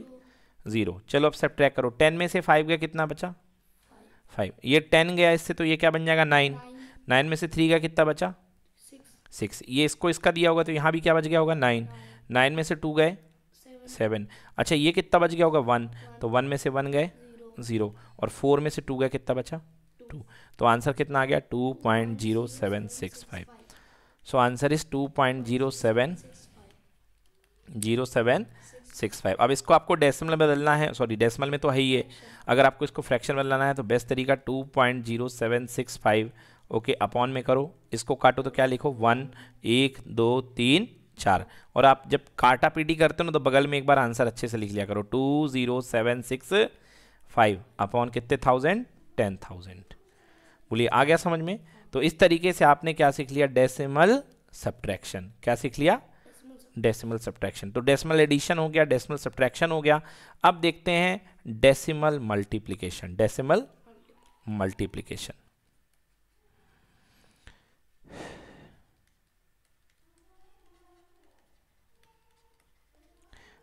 ज़ीरो चलो अब सब ट्रैक करो टेन में से फाइव गया कितना बचा फाइव ये टेन गया इससे तो ये क्या बन जाएगा नाइन नाइन में से थ्री का कितना बचा सिक्स ये इसको इसका दिया होगा तो यहाँ भी क्या बच गया होगा नाइन नाइन में से टू गए सेवन अच्छा ये कितना बच गया होगा वन तो वन में से वन गए ज़ीरो और फोर में से टू गए कितना बचा टू तो आंसर कितना आ गया two point zero seven six five so answer is two point zero seven zero seven six five अब इसको आपको डेसिमल में बदलना है सॉरी डेसिमल में तो है ही है अगर आपको इसको फ्रैक्शन बदलना है तो बेस्ट तरीका two point zero seven six five okay upon में करो इसको काटो तो क्या लिखो वन एक दो तीन चार और आप जब काटा पीटी करते हो ना तो बगल में एक बार आंसर अच्छे से लिख लिया करो two zero seven six five upon कितने थाउजेंड टेन थाउजेंड बोलिए आ गया समझ में तो इस तरीके से आपने क्या सीख लिया डेसिमल सब्ट्रैक्शन क्या सीख लिया डेसिमल सब्ट्रैक्शन तो डेसिमल एडिशन हो गया डेसिमल सब्ट्रैक्शन हो गया अब देखते हैं डेसिमल मल्टीप्लीकेशन डेसिमल मल्टीप्लीकेशन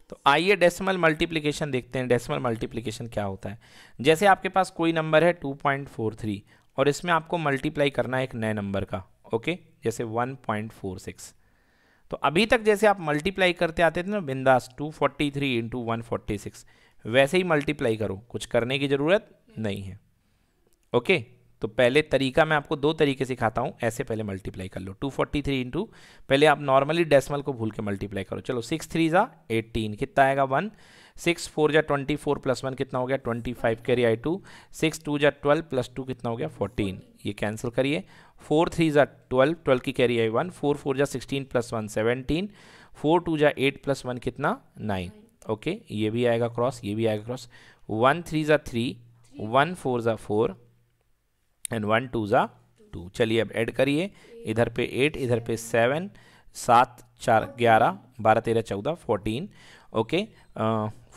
तो आइए डेसिमल मल्टीप्लिकेशन देखते हैं डेसिमल मल्टीप्लिकेशन क्या होता है जैसे आपके पास कोई नंबर है 2.43 और इसमें आपको मल्टीप्लाई करना है एक नए नंबर का ओके जैसे 1.46 तो अभी तक जैसे आप मल्टीप्लाई करते आते थे ना बिंदास 243 फोर्टी थ्री इंटू वन वैसे ही मल्टीप्लाई करो कुछ करने की ज़रूरत नहीं है ओके तो पहले तरीका मैं आपको दो तरीके सिखाता हूँ ऐसे पहले मल्टीप्लाई कर लो 243 फोर्टी थ्री इंटू पहले आप नॉर्मली डेसिमल को भूल के मल्टीप्लाई करो चलो सिक्स थ्री ज़ा एटीन कितना आएगा वन सिक्स फोर जा ट्वेंटी फोर प्लस वन कितना हो गया ट्वेंटी फाइव कैरी आई टू सिक्स टू जा ट्वेल्व प्लस टू कितना हो गया फोर्टीन ये कैंसिल करिए फोर थ्री ज़ा ट्वेल्व ट्वेल्व की कैरी आई वन फोर फोर जा sixteen plus one seventeen four two जा एट प्लस वन कितना नाइन ओके okay, ये भी आएगा क्रॉस ये भी आएगा क्रॉस वन थ्री ज़ा थ्री वन फोर ज़ा फोर एंड वन टू ज़ा टू चलिए अब ऐड करिए इधर पे एट इधर पे सेवन सात चार ग्यारह बारह तेरह चौदह फोर्टीन ओके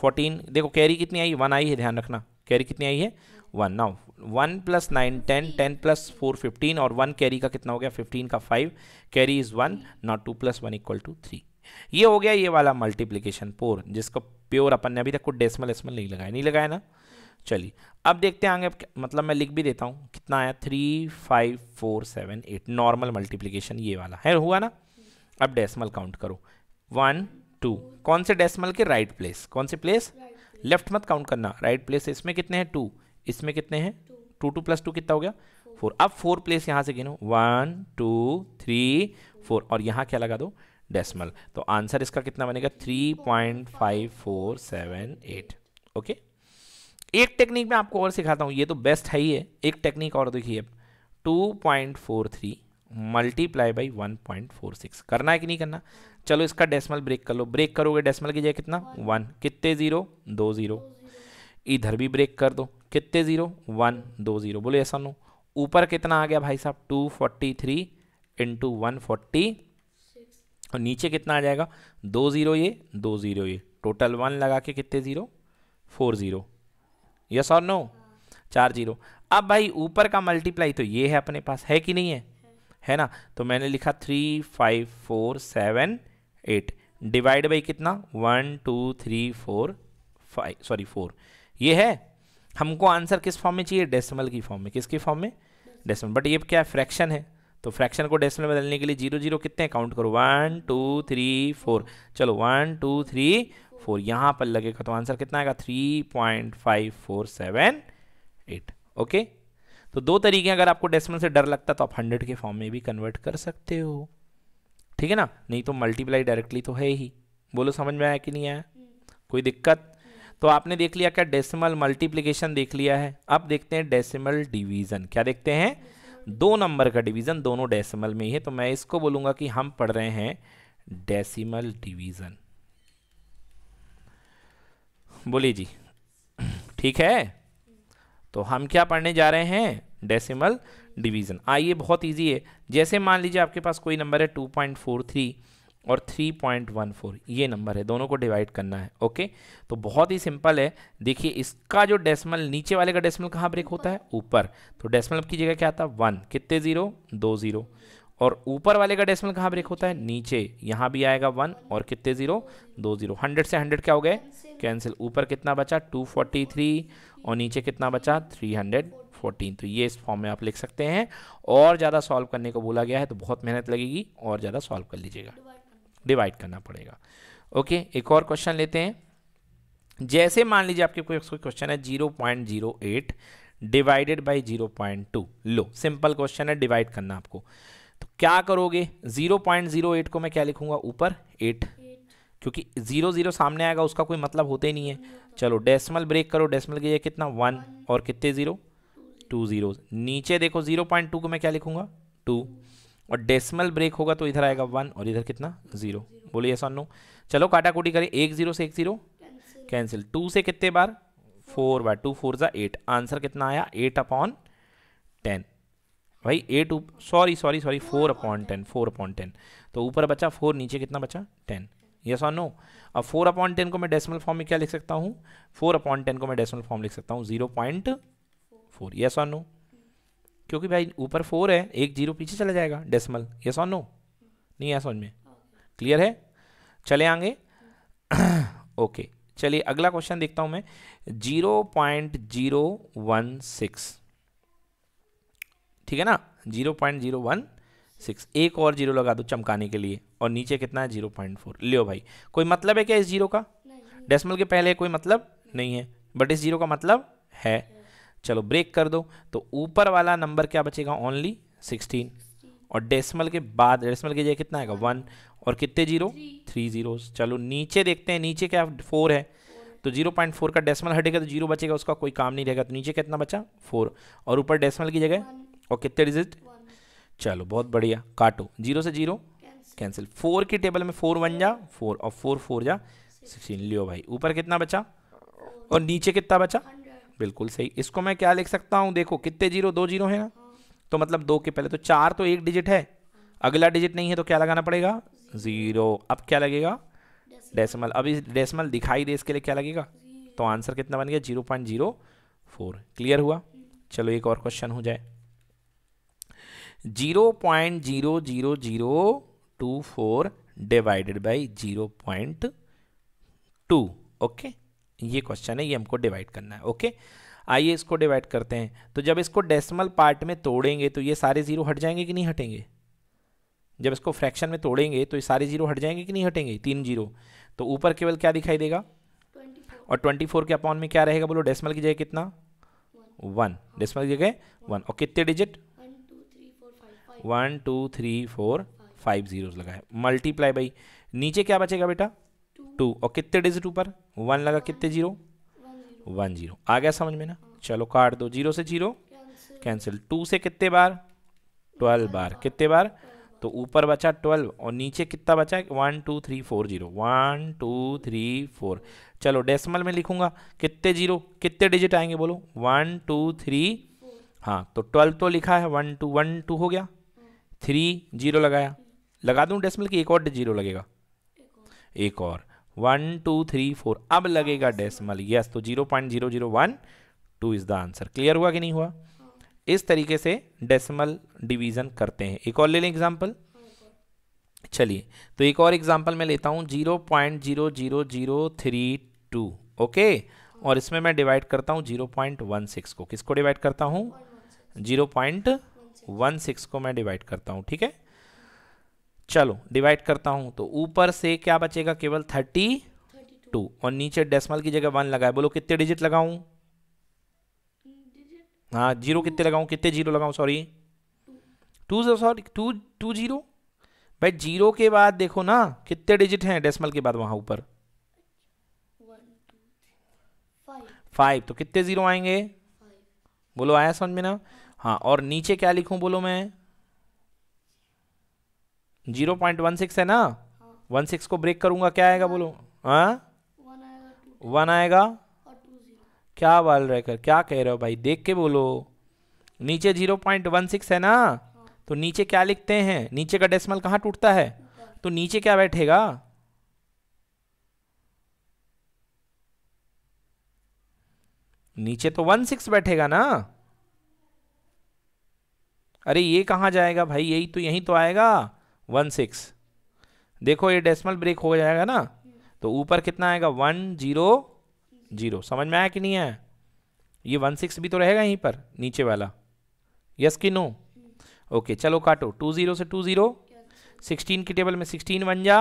फोर्टीन देखो कैरी कितनी आई वन आई है ध्यान रखना कैरी कितनी आई है one now one plus nine ten ten plus four fifteen और वन कैरी का कितना हो गया फिफ्टीन का five carry is one not two plus one equal to three ये हो गया ये वाला मल्टीप्लीकेशन पोर जिसको प्योर अपन ने अभी तक कुछ डेसिमल एसमल नहीं लगाया नहीं लगाया ना चलिए अब देखते हैं आगे मतलब मैं लिख भी देता हूँ कितना आया three five four seven eight normal multiplication ये वाला है हुआ ना अब डेसिमल काउंट करो वन टू कौन से डेसिमल के राइट right प्लेस कौन से प्लेस लेफ्ट मत काउंट करना राइट right प्लेस इसमें कितने हैं टू इसमें कितने हैं टू टू प्लस टू कितना हो गया फोर अब फोर प्लेस यहाँ से गिनो वन टू थ्री फोर और यहाँ क्या लगा दो डेसिमल तो आंसर इसका कितना बनेगा three point five four seven eight okay एक टेक्निक में आपको और सिखाता हूँ ये तो बेस्ट है ही है एक टेक्निक और देखिए two point four three multiply by one point four six करना है कि नहीं करना चलो इसका डेसिमल ब्रेक कर लो ब्रेक करोगे डेसिमल की जगह कितना वन कितने ज़ीरो दो ज़ीरो इधर भी ब्रेक कर दो कितने ज़ीरो वन दो ज़ीरो बोले ऐसा नो ऊपर कितना आ गया भाई साहब two forty three into one forty और नीचे कितना आ जाएगा दो ज़ीरो ये दो ज़ीरो ये टोटल वन लगा के कितने ज़ीरो फोर ज़ीरो यस और नो चार जीरो अब भाई ऊपर का मल्टीप्लाई तो ये है अपने पास है कि नहीं है है ना तो मैंने लिखा three five four seven eight divide by कितना one two three four five sorry four ये है हमको आंसर किस फॉर्म में चाहिए डेसिमल की फॉर्म में किसकी फॉर्म में डेसिमल बट ये क्या फ्रैक्शन है तो फ्रैक्शन को डेसिमल में बदलने के लिए जीरो जीरो कितने काउंट करो वन टू थ्री फोर चलो वन टू थ्री फोर यहाँ पर लगेगा तो आंसर कितना आएगा three point five four seven eight okay तो दो तरीके अगर आपको डेसिमल से डर लगता तो आप हंड्रेड के फॉर्म में भी कन्वर्ट कर सकते हो ठीक है ना नहीं तो मल्टीप्लाई डायरेक्टली तो है ही बोलो समझ में आया कि नहीं आया कोई दिक्कत तो आपने देख लिया क्या डेसिमल मल्टीप्लिकेशन देख लिया है अब देखते हैं डेसिमल डिवीजन क्या देखते हैं दो नंबर का डिवीजन दोनों डेसिमल में ही है तो मैं इसको बोलूँगा कि हम पढ़ रहे हैं डेसिमल डिवीजन बोलिए जी ठीक है तो हम क्या पढ़ने जा रहे हैं डेसिमल डिवीज़न आइए बहुत इजी है जैसे मान लीजिए आपके पास कोई नंबर है 2.43 और 3.14 ये नंबर है दोनों को डिवाइड करना है ओके तो बहुत ही सिंपल है देखिए इसका जो डेसिमल नीचे वाले का डेसिमल कहाँ ब्रेक होता है ऊपर तो डेसिमल की जगह क्या आता है वन कितने ज़ीरो दो ज़ीरो और ऊपर वाले का डेसिमल कहाँ ब्रेक होता है नीचे यहाँ भी आएगा वन और कितने ज़ीरो दो ज़ीरो हंड्रेड से हंड्रेड क्या हो गए कैंसिल ऊपर कितना बचा टू फोर्टी थ्री और नीचे कितना बचा थ्री हंड्रेड फोर्टीन तो ये इस फॉर्म में आप लिख सकते हैं और ज़्यादा सॉल्व करने को बोला गया है तो बहुत मेहनत लगेगी और ज़्यादा सॉल्व कर लीजिएगा डिवाइड करना पड़ेगा ओके एक और क्वेश्चन लेते हैं जैसे मान लीजिए आपके कोई क्वेश्चन है zero point zero eight divided by zero point two लो सिंपल क्वेश्चन है डिवाइड करना आपको तो क्या करोगे 0.08 को मैं क्या लिखूंगा ऊपर 8 क्योंकि जीरो जीरो सामने आएगा उसका कोई मतलब होते ही नहीं है चलो डेसिमल ब्रेक करो डेसिमल के लिए कितना वन और कितने ज़ीरो टू ज़ीरो नीचे देखो ज़ीरो पॉइंट टू को मैं क्या लिखूंगा टू और डेसिमल ब्रेक होगा तो इधर आएगा वन और इधर कितना ज़ीरो बोलिए ऐसा नो चलो काटाकूटी करें एक ज़ीरो से एक ज़ीरो कैंसिल टू से कितने बार फोर बार टू फोर ज़ा एट आंसर कितना आया एट अपॉन टेन भाई eight sorry sorry sorry four upon ten four upon ten तो ऊपर बचा फोर नीचे कितना बचा टेन यस और नो अब फोर अपॉन टेन को मैं डेसिमल फॉर्म में क्या लिख सकता हूँ फोर अपॉन टेन को मैं डेसिमल फॉर्म लिख सकता हूँ जीरो पॉइंट फोर यस और नो क्योंकि भाई ऊपर फोर है एक जीरो पीछे चला जाएगा डेसिमल यस और नो नहीं आया समझ में क्लियर है चले आगे ओके चलिए अगला क्वेश्चन देखता हूँ मैं zero point zero one six ठीक है ना zero point zero one six एक और जीरो लगा दो चमकाने के लिए और नीचे कितना है जीरो पॉइंट फोर लियो भाई कोई मतलब है क्या इस जीरो का डेसिमल के पहले कोई मतलब नहीं है बट इस जीरो का मतलब है चलो ब्रेक कर दो तो ऊपर वाला नंबर क्या बचेगा ओनली सिक्सटीन और डेसिमल के बाद डेसिमल के जगह कितना आएगा वन और कितने जीरो थ्री जीरो चलो नीचे देखते हैं नीचे क्या फोर है तो जीरो पॉइंट फोर का डेसिमल हटेगा तो जीरो बचेगा उसका कोई काम नहीं रहेगा तो नीचे कितना बचा फोर और ऊपर डेसिमल की जगह और कितने डिजिट चलो बहुत बढ़िया काटो जीरो से जीरो कैंसिल फोर की टेबल में फोर वन जा फोर और फोर फोर जा सिक्सटीन लियो भाई ऊपर कितना बचा और नीचे कितना बचा बिल्कुल सही इसको मैं क्या लिख सकता हूँ देखो कितने जीरो दो जीरो है ना हाँ। तो मतलब दो के पहले तो चार तो एक डिजिट है हाँ। अगला डिजिट नहीं है तो क्या लगाना पड़ेगा जीरो अब क्या लगेगा डेसिमल अभी डेसिमल दिखाई दे इसके लिए क्या लगेगा तो आंसर कितना बन गया zero point zero four clear हुआ चलो एक और क्वेश्चन हो जाए zero point zero zero zero two four divided by zero point two okay ये क्वेश्चन है ये हमको डिवाइड करना है ओके आइए इसको डिवाइड करते हैं तो जब इसको डेसिमल पार्ट में तोड़ेंगे तो ये सारे जीरो हट जाएंगे कि नहीं हटेंगे जब इसको फ्रैक्शन में तोड़ेंगे तो ये सारे जीरो हट जाएंगे कि नहीं हटेंगे तीन जीरो तो ऊपर केवल क्या दिखाई देगा 24. और 24 के अपॉन में क्या रहेगा बोलो डेसिमल की जगह कितना वन डेसिमल की जगह वन और कितने digit one two three four five zeros लगाए मल्टीप्लाई बाई नीचे क्या बचेगा बेटा टू और कितने डिजिट ऊपर वन लगा कितने जीरो वन जीरो आ गया समझ में ना चलो काट दो जीरो से जीरो कैंसिल टू से कितने बार ट्वेल्व बार कितने बार तो ऊपर बचा ट्वेल्व और नीचे कितना बचा है one two three four zero one two three four चलो डेसिमल में लिखूंगा कितने जीरो कितने डिजिट आएंगे बोलो वन टू थ्री हाँ तो ट्वेल्व तो लिखा है वन टू वन टू हो गया थ्री जीरो लगाया लगा दूँ डेसिमल की एक और जीरो लगेगा एक और वन टू थ्री फोर अब लगेगा डेसिमल यस तो zero point zero zero one two is the answer clear हुआ कि नहीं हुआ इस तरीके से डेसिमल डिवीज़न करते हैं एक और ले लें एग्जाम्पल चलिए तो एक और एग्जाम्पल मैं लेता हूँ zero point zero zero zero three two okay और इसमें मैं डिवाइड करता हूँ जीरो पॉइंट वन सिक्स को किसको डिवाइड करता हूँ जीरो पॉइंट वन सिक्स को मैं डिवाइड करता हूँ ठीक है चलो डिवाइड करता हूँ तो ऊपर से क्या बचेगा केवल थर्टी टू और नीचे डेसिमल की जगह वन लगाए बोलो कितने डिजिट लगाऊं हाँ जीरो कितने लगाऊं कितने जीरो लगाऊं sorry two sorry two two zero भाई जीरो के बाद देखो ना कितने डिजिट हैं डेसिमल के बाद वहां ऊपर फाइव तो कितने जीरो आएंगे बोलो आया समझ में ना हाँ और नीचे क्या लिखूं बोलो मैं जीरो पॉइंट वन सिक्स है ना वन सिक्स को ब्रेक करूंगा क्या आएगा बोलो हाँ वन आएगा क्या बाल कर क्या कह रहे हो भाई देख के बोलो नीचे जीरो पॉइंट वन सिक्स है ना तो नीचे क्या लिखते हैं नीचे का डेसिमल कहाँ टूटता है तो नीचे क्या बैठेगा नीचे तो वन सिक्स बैठेगा ना अरे ये कहाँ जाएगा भाई यही तो यहीं तो आएगा वन सिक्स देखो ये डेसिमल ब्रेक हो जाएगा ना तो ऊपर कितना आएगा वन जीरो जीरो समझ में आया कि नहीं आया ये वन सिक्स भी तो रहेगा यहीं पर नीचे वाला यस कि नो ओके चलो काटो टू ज़ीरो से टू ज़ीरो सिक्सटीन की टेबल में सिक्सटीन वन जा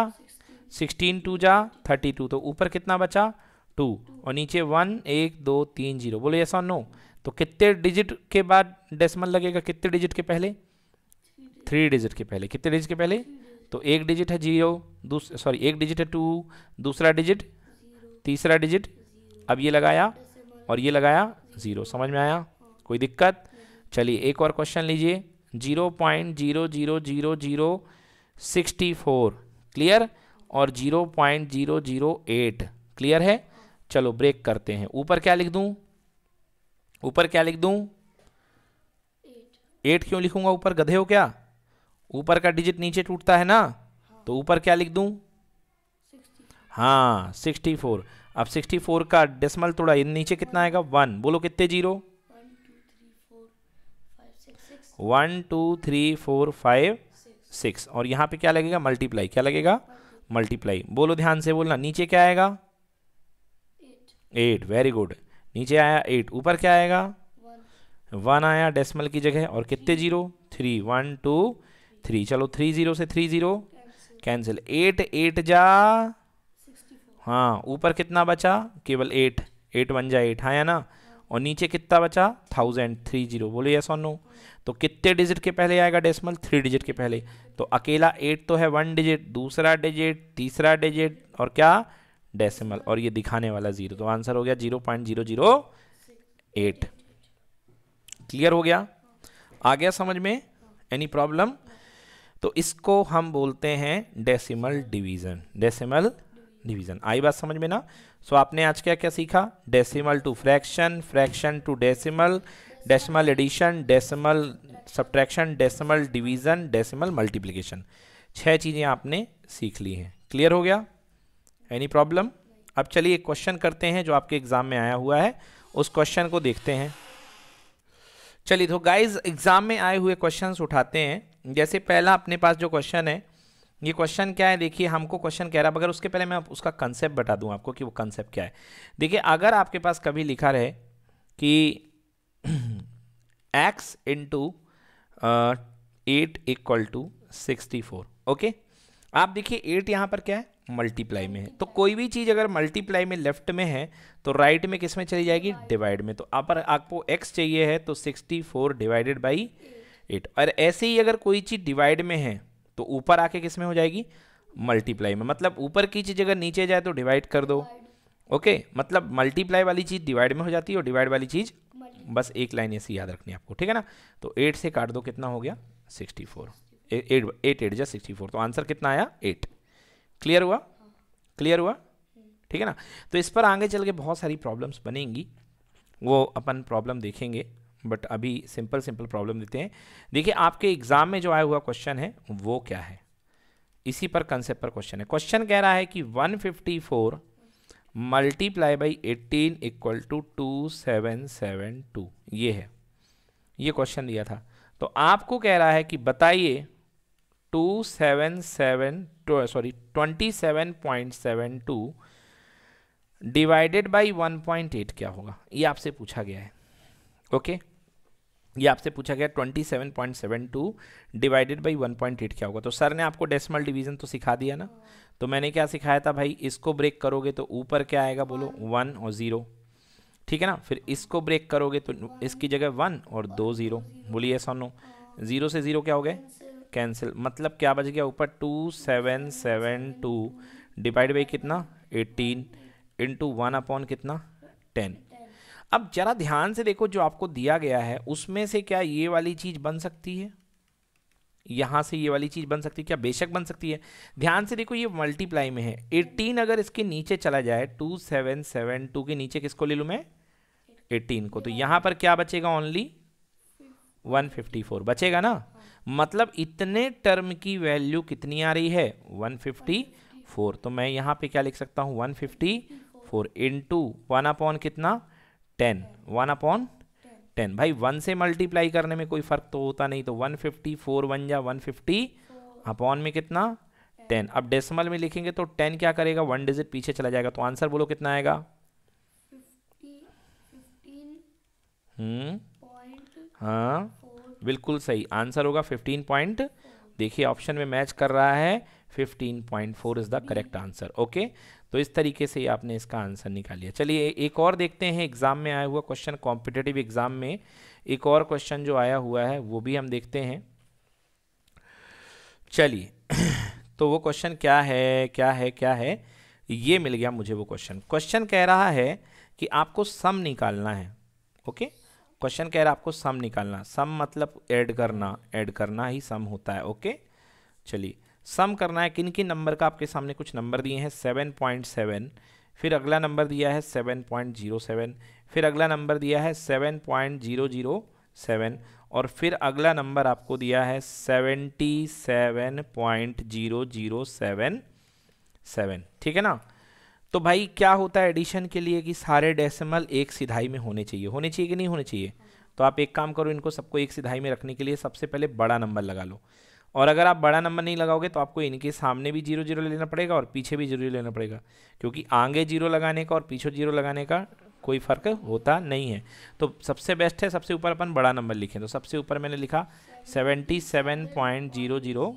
सिक्सटीन टू जा थर्टी टू तो ऊपर कितना बचा टू और नीचे वन एक दो तीन जीरो बोलो यस और नो तो कितने डिजिट के बाद डेसिमल लगेगा कितने डिजिट के पहले थ्री डिजिट के पहले कितने डिजिट के पहले तो एक डिजिट है जीरो सॉरी एक डिजिट है टू दूसरा डिजिट तीसरा डिजिट अब ये लगाया और ये लगाया ज़ीरो समझ में आया कोई दिक्कत चलिए एक और क्वेश्चन लीजिए zero point zero zero zero zero sixty four clear और zero point zero zero eight clear है चलो ब्रेक करते हैं ऊपर क्या लिख दूँ ऊपर क्या लिख दूं एट क्यों लिखूंगा ऊपर गधे हो क्या ऊपर का डिजिट नीचे टूटता है ना हाँ। तो ऊपर क्या लिख दूं हाँ सिक्सटी फोर अब सिक्सटी फोर का डेसिमल थोड़ा नीचे कितना आएगा वन बोलो कितने zero one two three four five six और यहाँ पे क्या लगेगा मल्टीप्लाई क्या लगेगा मल्टीप्लाई बोलो ध्यान से बोलना नीचे क्या आएगा एट वेरी गुड नीचे आया एट ऊपर क्या आएगा वन आया डेसिमल की जगह और कितने zero three one two three चलो थ्री जीरो से three zero cancel eight eight जा हाँ ऊपर कितना बचा केवल एट एट वन जा एट आया हाँ ना हाँ। और नीचे कितना बचा थाउजेंड थ्री जीरो बोलो यस और नो तो कितने डिजिट के पहले आएगा डेसिमल थ्री डिजिट के पहले तो अकेला एट तो है वन डिजिट दूसरा डिजिट तीसरा डिजिट और क्या डेसिमल और ये दिखाने वाला जीरो तो आंसर हो गया zero point zero zero eight clear हो गया आ गया समझ में एनी प्रॉब्लम तो इसको हम बोलते हैं डेसिमल डिवीजन डेसिमल डिवीजन आई बात समझ में ना सो so, आपने आज क्या क्या सीखा decimal to fraction fraction to decimal decimal addition decimal subtraction decimal division decimal multiplication छह चीज़ें आपने सीख ली हैं क्लियर हो गया एनी प्रॉब्लम अब चलिए एक क्वेश्चन करते हैं जो आपके एग्ज़ाम में आया हुआ है उस क्वेश्चन को देखते हैं चलिए तो गाइज एग्ज़ाम में आए हुए क्वेश्चंस उठाते हैं जैसे पहला अपने पास जो क्वेश्चन है ये क्वेश्चन क्या है देखिए हमको क्वेश्चन कह रहा है मगर उसके पहले मैं उसका कंसेप्ट बता दूं आपको कि वो कंसेप्ट क्या है देखिए अगर आपके पास कभी लिखा रहे कि x into eight equal to sixty four okay आप देखिए एट यहाँ पर क्या है मल्टीप्लाई में है तो कोई भी चीज़ अगर मल्टीप्लाई में लेफ्ट में है तो राइट में किस में चली जाएगी डिवाइड में तो आप आपको एक्स चाहिए है तो sixty four divided by eight और ऐसे ही अगर कोई चीज़ डिवाइड में है तो ऊपर आके किस में हो जाएगी मल्टीप्लाई में मतलब ऊपर की चीज़ अगर नीचे जाए तो डिवाइड कर दो ओके okay, मतलब मल्टीप्लाई वाली चीज़ डिवाइड में हो जाती है और डिवाइड वाली चीज़ बस एक लाइन ऐसी याद रखनी है आपको ठीक है ना तो एट से काट दो कितना हो गया sixty four eight eight eight जा सिक्सटी फोर तो आंसर कितना आया एट क्लियर हुआ क्लियर हाँ। हुआ हम्म। ठीक है ना तो इस पर आगे चल के बहुत सारी प्रॉब्लम्स बनेंगी वो अपन प्रॉब्लम देखेंगे बट अभी सिंपल सिंपल प्रॉब्लम देते हैं देखिए आपके एग्ज़ाम में जो आया हुआ क्वेश्चन है वो क्या है इसी पर कंसेप्ट पर क्वेश्चन है क्वेश्चन कह रहा है कि 154 fifty four multiply by eighteen equal to two seven seven two ये है ये क्वेश्चन दिया था तो आपको कह रहा है कि बताइए two seven seven sorry twenty seven point seven two divided by one point eight क्या होगा ये आपसे पूछा गया है ओके ये आपसे पूछा गया twenty seven point seven two divided by one point eight क्या होगा तो सर ने आपको डेसिमल डिवीजन तो सिखा दिया ना तो मैंने क्या सिखाया था भाई इसको ब्रेक करोगे तो ऊपर क्या आएगा बोलो वन और ज़ीरो ठीक है ना फिर इसको ब्रेक करोगे तो इसकी जगह वन और दो ज़ीरो बोलिए सोनो ज़ीरो से ज़ीरो क्या हो गए कैंसिल मतलब क्या बच गया ऊपर two seven seven two divide by कितना एटीन इंटू वन अपॉन कितना टेन अब जरा ध्यान से देखो जो आपको दिया गया है उसमें से क्या ये वाली चीज़ बन सकती है यहाँ से ये वाली चीज़ बन सकती है क्या बेशक बन सकती है ध्यान से देखो ये मल्टीप्लाई में है एटीन अगर इसके नीचे चला जाए टू सेवन सेवन टू के नीचे किसको ले लूँ मैं एटीन को तो यहाँ पर क्या बचेगा ओनली 154 बचेगा ना मतलब इतने टर्म की वैल्यू कितनी आ रही है 154 तो मैं यहाँ पे क्या लिख सकता हूँ 154 fifty four into one upon कितना 10 वन अपॉन टेन भाई वन से मल्टीप्लाई करने में कोई फर्क तो होता नहीं तो 154 फिफ्टी फोर वन जा वन अपॉन में कितना 10 अब डेसिमल में लिखेंगे तो 10 क्या करेगा वन डिजिट पीछे चला जाएगा तो आंसर बोलो कितना आएगा हम्म, हाँ बिल्कुल सही आंसर होगा फिफ्टीन पॉइंट देखिए ऑप्शन में मैच कर रहा है fifteen point four is the correct answer okay तो इस तरीके से आपने इसका आंसर निकाल लिया चलिए एक और देखते हैं एग्ज़ाम में आया हुआ क्वेश्चन कॉम्पिटेटिव एग्ज़ाम में एक और क्वेश्चन जो आया हुआ है वो भी हम देखते हैं चलिए तो वो क्वेश्चन क्या है क्या है क्या है ये मिल गया मुझे वो क्वेश्चन क्वेश्चन कह रहा है कि आपको सम निकालना है ओके क्वेश्चन कह रहा है आपको सम निकालना सम मतलब ऐड करना ऐड करना ही सम होता है ओके चलिए सम करना है किन किन नंबर का आपके सामने कुछ नंबर दिए हैं सेवन पॉइंट सेवन फिर अगला नंबर दिया है सेवन पॉइंट जीरो सेवन फिर अगला नंबर दिया है seven point zero zero seven और फिर अगला नंबर आपको दिया है seventy seven point zero zero seven seven ठीक है ना तो भाई क्या होता है एडिशन के लिए कि सारे डेसिमल एक सिधाई में होने चाहिए होने चाहिए कि नहीं होने चाहिए तो आप एक काम करो इनको सबको एक सिधाई में रखने के लिए सबसे पहले बड़ा नंबर लगा लो और अगर आप बड़ा नंबर नहीं लगाओगे तो आपको इनके सामने भी जीरो जीरो लेना पड़ेगा और पीछे भी जीरो लेना पड़ेगा क्योंकि आगे जीरो लगाने का और पीछे जीरो लगाने का कोई फ़र्क होता नहीं है तो सबसे बेस्ट है सबसे ऊपर अपन बड़ा नंबर लिखें तो सबसे ऊपर मैंने लिखा seventy seven point zero zero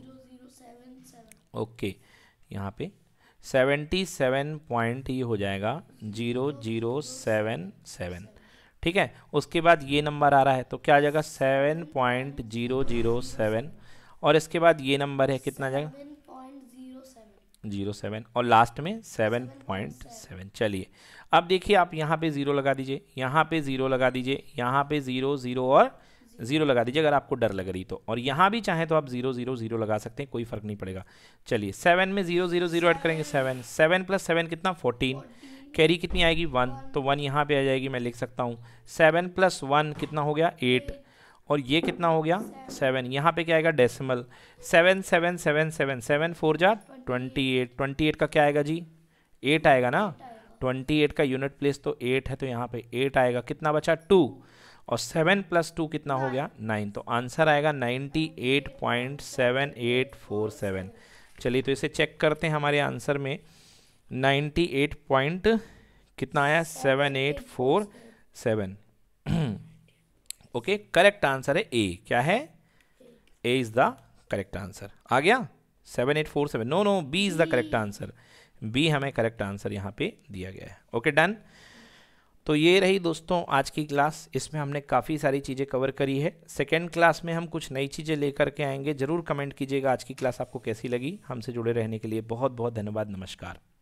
okay यहाँ पे सेवेंटी सेवन पॉइंट ये हो जाएगा जीरो जीरो सेवन सेवन ठीक है उसके बाद ये नंबर आ रहा है तो क्या आ जाएगा seven point zero zero seven और इसके बाद ये नंबर है कितना जाएगा जीरो सेवन और लास्ट में सेवन पॉइंट सेवन चलिए अब देखिए आप यहाँ पे ज़ीरो लगा दीजिए यहाँ पे ज़ीरो लगा दीजिए यहाँ पे ज़ीरो ज़ीरो और ज़ीरो लगा दीजिए अगर आपको डर लग रही तो और यहाँ भी चाहें तो आप ज़ीरो ज़ीरो ज़ीरो लगा सकते हैं कोई फ़र्क नहीं पड़ेगा चलिए सेवन में ज़ीरो ज़ीरो ज़ीरो ऐड करेंगे सेवन सेवन प्लस सेवन कितना फोर्टीन कैरी कितनी आएगी वन तो वन यहाँ पे आ जाएगी मैं लिख सकता हूँ सेवन प्लस वन कितना हो गया एट और ये कितना हो गया सेवन यहाँ पे क्या आएगा decimal seven seven seven seven seven four जा ट्वेंटी एट ट्वेंटी एट का क्या आएगा जी एट आएगा ना ट्वेंटी एट का यूनिट प्लेस तो एट है तो यहाँ पे एट आएगा कितना बचा टू और सेवन प्लस टू कितना हो गया नाइन तो आंसर आएगा ninety eight point seven eight four seven चलिए तो इसे चेक करते हैं हमारे आंसर में नाइन्टी एट पॉइंट कितना आया seven eight four seven okay correct answer है ए क्या है A is the correct answer आ गया seven eight four seven no no B is the correct answer B हमें करेक्ट आंसर यहाँ पे दिया गया है ओके okay, डन तो ये रही दोस्तों आज की क्लास इसमें हमने काफ़ी सारी चीज़ें कवर करी है सेकेंड क्लास में हम कुछ नई चीज़ें लेकर के आएंगे ज़रूर कमेंट कीजिएगा आज की क्लास आपको कैसी लगी हमसे जुड़े रहने के लिए बहुत बहुत धन्यवाद नमस्कार